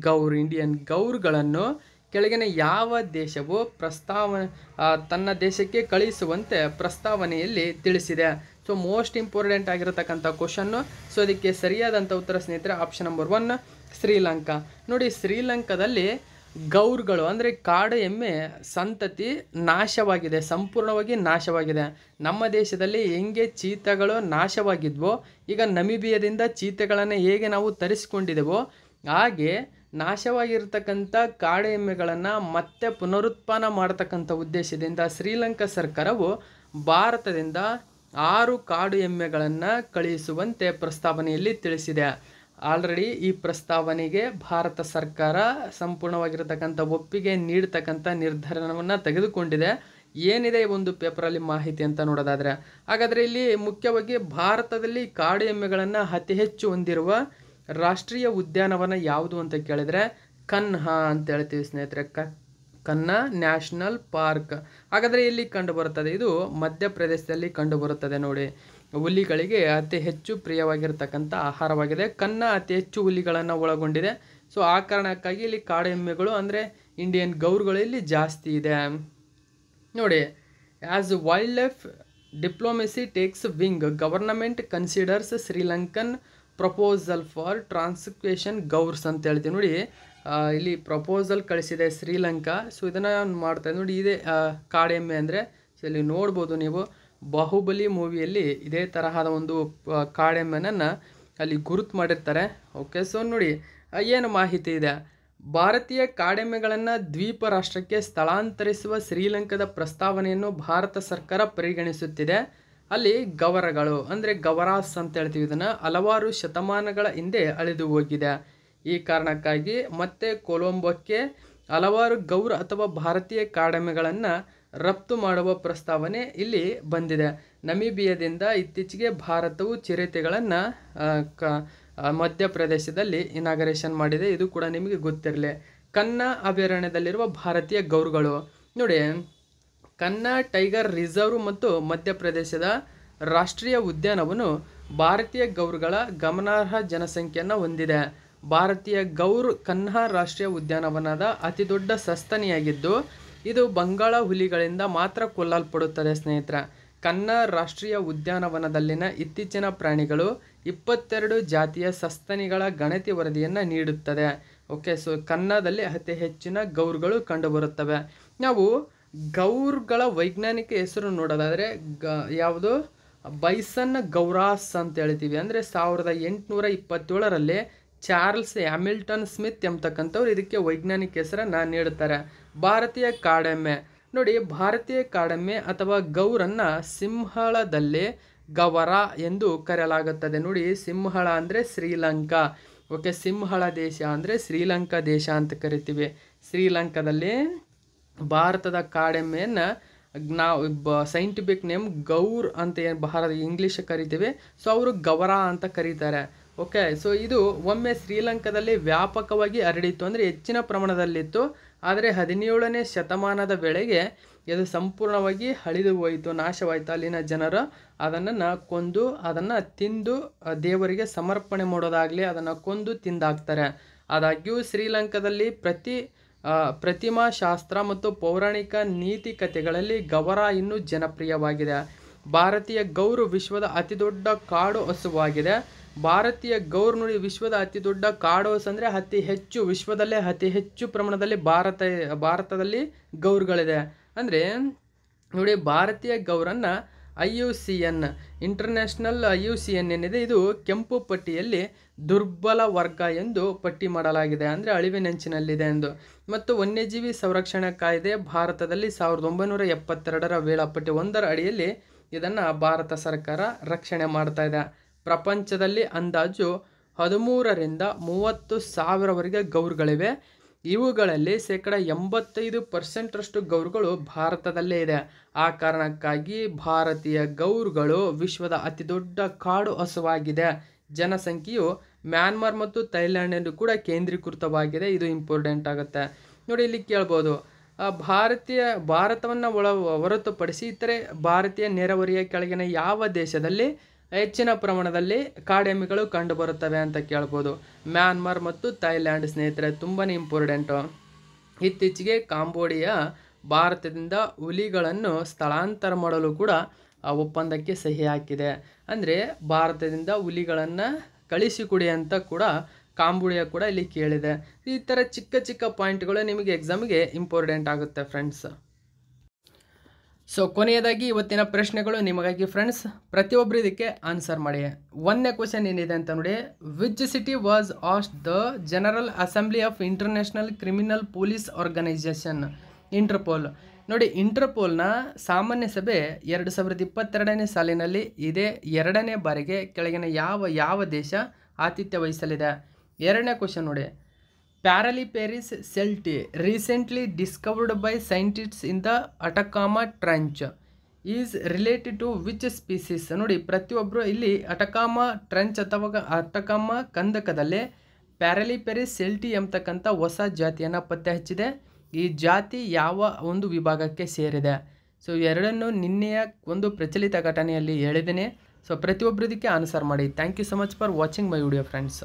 ಗೌರ್ ಇಂಡಿಯನ್ ಗೌರ್ಗಳನ್ನು ಕೆಳಗಿನ ಯಾವ ದೇಶವು ಪ್ರಸ್ತಾವ ತನ್ನ ದೇಶಕ್ಕೆ ಕಳಿಸುವಂತೆ ಪ್ರಸ್ತಾವನೆಯಲ್ಲಿ ತಿಳಿಸಿದೆ ಸೊ ಮೋಸ್ಟ್ ಇಂಪಾರ್ಟೆಂಟ್ ಆಗಿರತಕ್ಕಂಥ ಕ್ವಶನ್ನು ಸೊ ಅದಕ್ಕೆ ಸರಿಯಾದಂಥ ಉತ್ತರ ಸ್ನೇಹಿತರೆ ಆಪ್ಷನ್ ನಂಬರ್ ಒನ್ ಶ್ರೀಲಂಕಾ ನೋಡಿ ಶ್ರೀಲಂಕಾದಲ್ಲಿ ಗೌರ್ಗಳು ಅಂದರೆ ಕಾಡು ಎಮ್ಮೆ ಸಂತತಿ ನಾಶವಾಗಿದೆ ಸಂಪೂರ್ಣವಾಗಿ ನಾಶವಾಗಿದೆ ನಮ್ಮ ದೇಶದಲ್ಲಿ ಹೆಂಗೆ ಚೀತಗಳು ನಾಶವಾಗಿದ್ವೋ ಈಗ ನಮಿಬಿಯದಿಂದ ಚೀತೆಗಳನ್ನು ಹೇಗೆ ನಾವು ತರಿಸ್ಕೊಂಡಿದೆವೋ ಹಾಗೆ ನಾಶವಾಗಿರ್ತಕ್ಕಂಥ ಕಾಡು ಎಮ್ಮೆಗಳನ್ನು ಮತ್ತೆ ಪುನರುತ್ಪಾನ ಮಾಡತಕ್ಕಂಥ ಉದ್ದೇಶದಿಂದ ಶ್ರೀಲಂಕಾ ಸರ್ಕಾರವು ಭಾರತದಿಂದ ಆರು ಕಾಡು ಎಮ್ಮೆಗಳನ್ನು ಕಳುಹಿಸುವಂತೆ ಪ್ರಸ್ತಾವನೆಯಲ್ಲಿ ತಿಳಿಸಿದೆ ಆಲ್ರೆಡಿ ಈ ಪ್ರಸ್ತಾವನೆಗೆ ಭಾರತ ಸರ್ಕಾರ ಸಂಪೂರ್ಣವಾಗಿರತಕ್ಕಂಥ ಒಪ್ಪಿಗೆ ನೀಡತಕ್ಕಂಥ ನಿರ್ಧಾರವನ್ನು ತೆಗೆದುಕೊಂಡಿದೆ ಏನಿದೆ ಒಂದು ಪೇಪರಲ್ಲಿ ಮಾಹಿತಿ ಅಂತ ನೋಡೋದಾದರೆ ಹಾಗಾದರೆ ಇಲ್ಲಿ ಮುಖ್ಯವಾಗಿ ಭಾರತದಲ್ಲಿ ಕಾಡು ಎಮ್ಮೆಗಳನ್ನು ಅತಿ ಹೆಚ್ಚು ಹೊಂದಿರುವ ರಾಷ್ಟ್ರೀಯ ಉದ್ಯಾನವನ ಯಾವುದು ಅಂತ ಕೇಳಿದರೆ ಕನ್ಹಾ ಅಂತ ಹೇಳ್ತೀವಿ ಸ್ನೇಹಿತರೆ ಕ ಕನ್ನ ನ್ಯಾಷನಲ್ ಪಾರ್ಕ್ ಹಾಗಾದರೆ ಎಲ್ಲಿ ಕಂಡುಬರುತ್ತದೆ ಇದು ಮಧ್ಯಪ್ರದೇಶದಲ್ಲಿ ಕಂಡುಬರುತ್ತದೆ ನೋಡಿ ಹುಲಿಗಳಿಗೆ ಅತಿ ಹೆಚ್ಚು ಪ್ರಿಯವಾಗಿರ್ತಕ್ಕಂಥ ಆಹಾರವಾಗಿದೆ ಕನ್ನ ಅತಿ ಹೆಚ್ಚು ಹುಲಿಗಳನ್ನು ಒಳಗೊಂಡಿದೆ ಸೊ ಆ ಕಾರಣಕ್ಕಾಗಿ ಇಲ್ಲಿ ಕಾಡೆಮ್ಮೆಗಳು ಅಂದರೆ ಇಂಡಿಯನ್ ಗೌರ್ಗಳು ಇಲ್ಲಿ ಜಾಸ್ತಿ ಇದೆ ನೋಡಿ as wildlife diplomacy takes wing government considers Sri Lankan proposal for translocation gaurs ಅಂತ ಹೇಳ್ತೀವಿ ನೋಡಿ ಇಲ್ಲಿ ಪ್ರಪೋಸಲ್ ಕಳಿಸಿದೆ ಶ್ರೀಲಂಕಾ ಸೊ ಇದನ್ನು ನಾನು ಮಾಡ್ತಾ ನೋಡಿ ಇದೇ ಕಾಡೆಮ್ಮೆ ಅಂದರೆ ಸೊ ಇಲ್ಲಿ ನೋಡ್ಬೋದು ನೀವು ಬಾಹುಬಲಿ ಮೂವಿಯಲ್ಲಿ ಇದೇ ತರಹದ ಒಂದು ಕಾಡೆಮ್ಮೆನನ್ನು ಅಲ್ಲಿ ಗುರುತು ಮಾಡಿರ್ತಾರೆ ಓಕೆ ಸೊ ನೋಡಿ ಏನು ಮಾಹಿತಿ ಇದೆ ಭಾರತೀಯ ಕಾಡೆಮ್ಮೆಗಳನ್ನು ದ್ವೀಪ ರಾಷ್ಟ್ರಕ್ಕೆ ಸ್ಥಳಾಂತರಿಸುವ ಶ್ರೀಲಂಕಾದ ಪ್ರಸ್ತಾವನೆಯನ್ನು ಭಾರತ ಸರ್ಕಾರ ಪರಿಗಣಿಸುತ್ತಿದೆ ಅಲ್ಲಿ ಗವರಗಳು ಅಂದರೆ ಗವರಾಸ್ ಅಂತ ಹೇಳ್ತೀವಿ ಇದನ್ನು ಹಲವಾರು ಶತಮಾನಗಳ ಹಿಂದೆ ಅಳಿದು ಹೋಗಿದೆ ಈ ಕಾರಣಕ್ಕಾಗಿ ಮತ್ತೆ ಕೊಲಂಬೋಕ್ಕೆ ಹಲವಾರು ಗೌರ ಅಥವಾ ಭಾರತೀಯ ಕಾಡೆಮೆಗಳನ್ನು ರಫ್ತು ಮಾಡುವ ಪ್ರಸ್ತಾವನೆ ಇಲ್ಲಿ ಬಂದಿದೆ ನಮೀಬಿಯಾದಿಂದ ಇತ್ತೀಚೆಗೆ ಭಾರತವು ಚಿರತೆಗಳನ್ನು ಕ ಮಧ್ಯಪ್ರದೇಶದಲ್ಲಿ ಇನಾಗರೇಷನ್ ಮಾಡಿದೆ ಇದು ಕೂಡ ನಿಮಗೆ ಗೊತ್ತಿರಲಿ ಕನ್ನ ಅಭಯಾರಣ್ಯದಲ್ಲಿರುವ ಭಾರತೀಯ ಗೌರುಗಳು ನೋಡಿ ಕನ್ನ ಟೈಗರ್ ರಿಸರ್ವ್ ಮತ್ತು ಮಧ್ಯಪ್ರದೇಶದ ರಾಷ್ಟ್ರೀಯ ಉದ್ಯಾನವನ್ನು ಭಾರತೀಯ ಗೌರುಗಳ ಗಮನಾರ್ಹ ಜನಸಂಖ್ಯೆಯನ್ನು ಹೊಂದಿದೆ ಭಾರತೀಯ ಗೌರ್ ಕನ್ಹಾ ರಾಷ್ಟ್ರೀಯ ಉದ್ಯಾನವನದ ಅತಿ ದೊಡ್ಡ ಸಸ್ತನಿಯಾಗಿದ್ದು ಇದು ಬಂಗಾಳ ಹುಲಿಗಳಿಂದ ಮಾತ್ರ ಕೊಲ್ಲಲ್ಪಡುತ್ತದೆ ಸ್ನೇಹಿತರೆ ಕನ್ನಾ ರಾಷ್ಟ್ರೀಯ ಉದ್ಯಾನವನದಲ್ಲಿನ ಇತ್ತೀಚಿನ ಪ್ರಾಣಿಗಳು ಇಪ್ಪತ್ತೆರಡು ಜಾತಿಯ ಸಸ್ತನಿಗಳ ಗಣತಿ ವರದಿಯನ್ನು ನೀಡುತ್ತದೆ ಓಕೆ ಸೊ ಕನ್ನದಲ್ಲಿ ಅತಿ ಹೆಚ್ಚಿನ ಗೌರ್ಗಳು ಕಂಡುಬರುತ್ತವೆ ನಾವು ಗೌರ್ಗಳ ವೈಜ್ಞಾನಿಕ ಹೆಸರು ನೋಡೋದಾದರೆ ಗ ಯಾವುದು ಬೈಸನ್ ಗೌರಾಸ್ ಅಂತ ಹೇಳ್ತೀವಿ ಅಂದರೆ ಸಾವಿರದ ಎಂಟುನೂರ ಇಪ್ಪತ್ತೇಳರಲ್ಲಿ ಚಾರ್ಲ್ಸ್ ಹ್ಯಾಮಿಲ್ಟನ್ ಸ್ಮಿತ್ ಎಂಬತಕ್ಕಂಥವ್ರು ಇದಕ್ಕೆ ವೈಜ್ಞಾನಿಕ ಹೆಸರನ್ನು ನೀಡುತ್ತಾರೆ ಭಾರತೀಯ ಕಾಡೆಮ್ಮೆ ನೋಡಿ ಭಾರತೀಯ ಕಾಡೆಮ್ಮೆ ಅಥವಾ ಗೌರನ್ನು ಸಿಂಹಳದಲ್ಲಿ ಗವರ ಎಂದು ಕರೆಯಲಾಗುತ್ತದೆ ನೋಡಿ ಸಿಂಹಳ ಅಂದರೆ ಶ್ರೀಲಂಕಾ ಓಕೆ ಸಿಂಹಳ ದೇಶ ಅಂದರೆ ಶ್ರೀಲಂಕಾ ದೇಶ ಅಂತ ಕರಿತೀವಿ ಶ್ರೀಲಂಕಾದಲ್ಲಿ ಭಾರತದ ಕಾಡೆಮ್ಮೆಯನ್ನು ನಾವು ಬ ಸೈಂಟಿಫಿಕ್ ನೇಮ್ ಗೌರ್ ಅಂತ ಏನು ಭಾರತ ಇಂಗ್ಲೀಷ್ ಕರಿತೀವಿ ಸೊ ಅವರು ಗವರ ಅಂತ ಕರೀತಾರೆ ಓಕೆ ಸೊ ಇದು ಒಮ್ಮೆ ಶ್ರೀಲಂಕಾದಲ್ಲಿ ವ್ಯಾಪಕವಾಗಿ ಹರಡಿತ್ತು ಅಂದರೆ ಹೆಚ್ಚಿನ ಪ್ರಮಾಣದಲ್ಲಿತ್ತು ಆದರೆ ಹದಿನೇಳನೇ ಶತಮಾನದ ವೇಳೆಗೆ ಇದು ಸಂಪೂರ್ಣವಾಗಿ ಹಳಿದು ಹೋಯಿತು ನಾಶವಾಯಿತು ಅಲ್ಲಿನ ಜನರು ಅದನ್ನು ಕೊಂದು ಅದನ್ನು ತಿಂದು ದೇವರಿಗೆ ಸಮರ್ಪಣೆ ಮಾಡೋದಾಗಲಿ ಅದನ್ನು ಕೊಂದು ತಿಂದಾಕ್ತಾರೆ ಆದಾಗ್ಯೂ ಶ್ರೀಲಂಕಾದಲ್ಲಿ ಪ್ರತಿ ಪ್ರತಿಮಾ ಶಾಸ್ತ್ರ ಮತ್ತು ಪೌರಾಣಿಕ ನೀತಿ ಕಥೆಗಳಲ್ಲಿ ಗವರ ಇನ್ನೂ ಜನಪ್ರಿಯವಾಗಿದೆ ಭಾರತೀಯ ಗೌರು ವಿಶ್ವದ ಅತಿದೊಡ್ಡ ಕಾಡು ಹಸುವಾಗಿದೆ ಭಾರತೀಯ ಗೌರ್ ನುಡಿ ವಿಶ್ವದ ಅತಿ ದೊಡ್ಡ ಕಾಡೋಸ್ ಅಂದರೆ ಅತಿ ಹೆಚ್ಚು ವಿಶ್ವದಲ್ಲೇ ಅತಿ ಹೆಚ್ಚು ಪ್ರಮಾಣದಲ್ಲಿ ಭಾರತ ಭಾರತದಲ್ಲಿ ಗೌರ್ಗಳಿದೆ ಅಂದರೆ ನೋಡಿ ಭಾರತೀಯ ಗೌರನ್ನು I U C N international I U C N ಏನಿದೆ ಇದು ಕೆಂಪು ಪಟ್ಟಿಯಲ್ಲಿ ದುರ್ಬಲ ವರ್ಗ ಎಂದು ಪಟ್ಟಿ ಮಾಡಲಾಗಿದೆ ಅಂದರೆ ಅಳಿವಿನಂಚಿನಲ್ಲಿದೆ ಎಂದು ಮತ್ತು ವನ್ಯಜೀವಿ ಸಂರಕ್ಷಣಾ ಕಾಯ್ದೆ ಭಾರತದಲ್ಲಿ ಸಾವಿರದ ಒಂಬೈನೂರ ಎಪ್ಪತ್ತೆರಡರ ವೇಳಾಪಟ್ಟಿ ಒಂದರ ಅಡಿಯಲ್ಲಿ ಇದನ್ನು ಭಾರತ ಸರ್ಕಾರ ರಕ್ಷಣೆ ಮಾಡ್ತಾ ಇದೆ ಪ್ರಪಂಚದಲ್ಲಿ ಅಂದಾಜು ಹದಿಮೂರರಿಂದ ಮೂವತ್ತು ಸಾವಿರವರೆಗೆ ಗೌರುಗಳಿವೆ ಇವುಗಳಲ್ಲಿ ಶೇಕಡ ಎಂಬತ್ತೈದು ಪರ್ಸೆಂಟರಷ್ಟು ಗೌರುಗಳು ಭಾರತದಲ್ಲೇ ಇದೆ ಆ ಕಾರಣಕ್ಕಾಗಿ ಭಾರತೀಯ ಗೌರುಗಳು ವಿಶ್ವದ ಅತಿದೊಡ್ಡ ಕಾಡು ಹಸುವಾಗಿದೆ ಜನಸಂಖ್ಯೆಯು ಮ್ಯಾನ್ಮಾರ್ ಮತ್ತು ಥೈಲ್ಯಾಂಡ್ನಲ್ಲೂ ಕೂಡ ಕೇಂದ್ರೀಕೃತವಾಗಿದೆ ಇದು ಇಂಪಾರ್ಟೆಂಟ್ ಆಗುತ್ತೆ ನೋಡಿ ಇಲ್ಲಿ ಕೇಳ್ಬೋದು ಭಾರತೀಯ ಭಾರತವನ್ನು ಒಳ ಹೊರತುಪಡಿಸಿ ಇತರೆ ಭಾರತೀಯ ನೆರೆಹೊರೆಯ ಕೆಳಗಿನ ಯಾವ ದೇಶದಲ್ಲಿ ಹೆಚ್ಚಿನ ಪ್ರಮಾಣದಲ್ಲಿ ಕಾಡೆಮ್ಮಿಗಳು ಕಂಡುಬರುತ್ತವೆ ಅಂತ ಕೇಳ್ಬೋದು ಮ್ಯಾನ್ಮಾರ್ ಮತ್ತು ಥೈಲ್ಯಾಂಡ್ ಸ್ನೇಹಿತರೆ ತುಂಬಾ ಇಂಪಾರ್ಟೆಂಟು ಇತ್ತೀಚೆಗೆ ಕಾಂಬೋಡಿಯಾ ಭಾರತದಿಂದ ಹುಲಿಗಳನ್ನು ಸ್ಥಳಾಂತರ ಮಾಡಲು ಕೂಡ ಆ ಒಪ್ಪಂದಕ್ಕೆ ಸಹಿ ಹಾಕಿದೆ ಅಂದರೆ ಭಾರತದಿಂದ ಹುಲಿಗಳನ್ನು ಕಳಿಸಿಕೊಡಿ ಅಂತ ಕೂಡ ಕಾಂಬೋಡಿಯಾ ಕೂಡ ಇಲ್ಲಿ ಕೇಳಿದೆ ಈ ಥರ ಚಿಕ್ಕ ಚಿಕ್ಕ ಪಾಯಿಂಟ್ಗಳು ನಿಮಗೆ ಎಕ್ಸಾಮ್ಗೆ ಇಂಪಾರ್ಟೆಂಟ್ ಆಗುತ್ತೆ ಫ್ರೆಂಡ್ಸ್ ಸೊ ಕೊನೆಯದಾಗಿ ಇವತ್ತಿನ ಪ್ರಶ್ನೆಗಳು ನಿಮಗಾಗಿ ಫ್ರೆಂಡ್ಸ್ ಪ್ರತಿಯೊಬ್ಬರು ಇದಕ್ಕೆ ಆನ್ಸರ್ ಮಾಡಿ ಒಂದನೇ ಕ್ವಶನ್ ಏನಿದೆ ಅಂತ ನೋಡಿ which city was host the general assembly of international criminal police organisation Interpol ನೋಡಿ ಇಂಟರ್ಪೋಲ್ನ ಸಾಮಾನ್ಯ ಸಭೆ ಎರಡು ಸಾವಿರದ ಇಪ್ಪತ್ತೆರಡನೇ ಸಾಲಿನಲ್ಲಿ ಇದೇ ಎರಡನೇ ಬಾರಿಗೆ ಕೆಳಗಿನ ಯಾವ ಯಾವ ದೇಶ ಆತಿಥ್ಯ ವಹಿಸಲಿದೆ ಎರಡನೇ ಕ್ವಶನ್ ನೋಡಿ ಪ್ಯಾರಲಿಪೆರಿಸ್ ಸೆಲ್ಟಿ recently discovered by scientists in the Atacama trench is related to which species ನೋಡಿ ಪ್ರತಿಯೊಬ್ಬರು ಇಲ್ಲಿ ಅಟಕಾಮ ಟ್ರಂಚ್ ಅಥವಾ ಅಟಕಾಮ ಕಂದಕದಲ್ಲಿ ಪ್ಯಾರಲಿಪೆರಿಸ್ ಸೆಲ್ಟಿ ಎಂಬತಕ್ಕಂಥ ಹೊಸ ಜಾತಿಯನ್ನು ಪತ್ತೆ ಹಚ್ಚಿದೆ ಈ ಜಾತಿ ಯಾವ ಒಂದು ವಿಭಾಗಕ್ಕೆ ಸೇರಿದೆ ಸೊ ಎರಡನ್ನು ನಿನ್ನೆಯ ಒಂದು ಪ್ರಚಲಿತ ಘಟನೆಯಲ್ಲಿ ಹೇಳಿದ್ದೀನಿ ಸೊ ಪ್ರತಿಯೊಬ್ಬರದಕ್ಕೆ ಆನ್ಸರ್ ಮಾಡಿ thank you so much for watching my video friends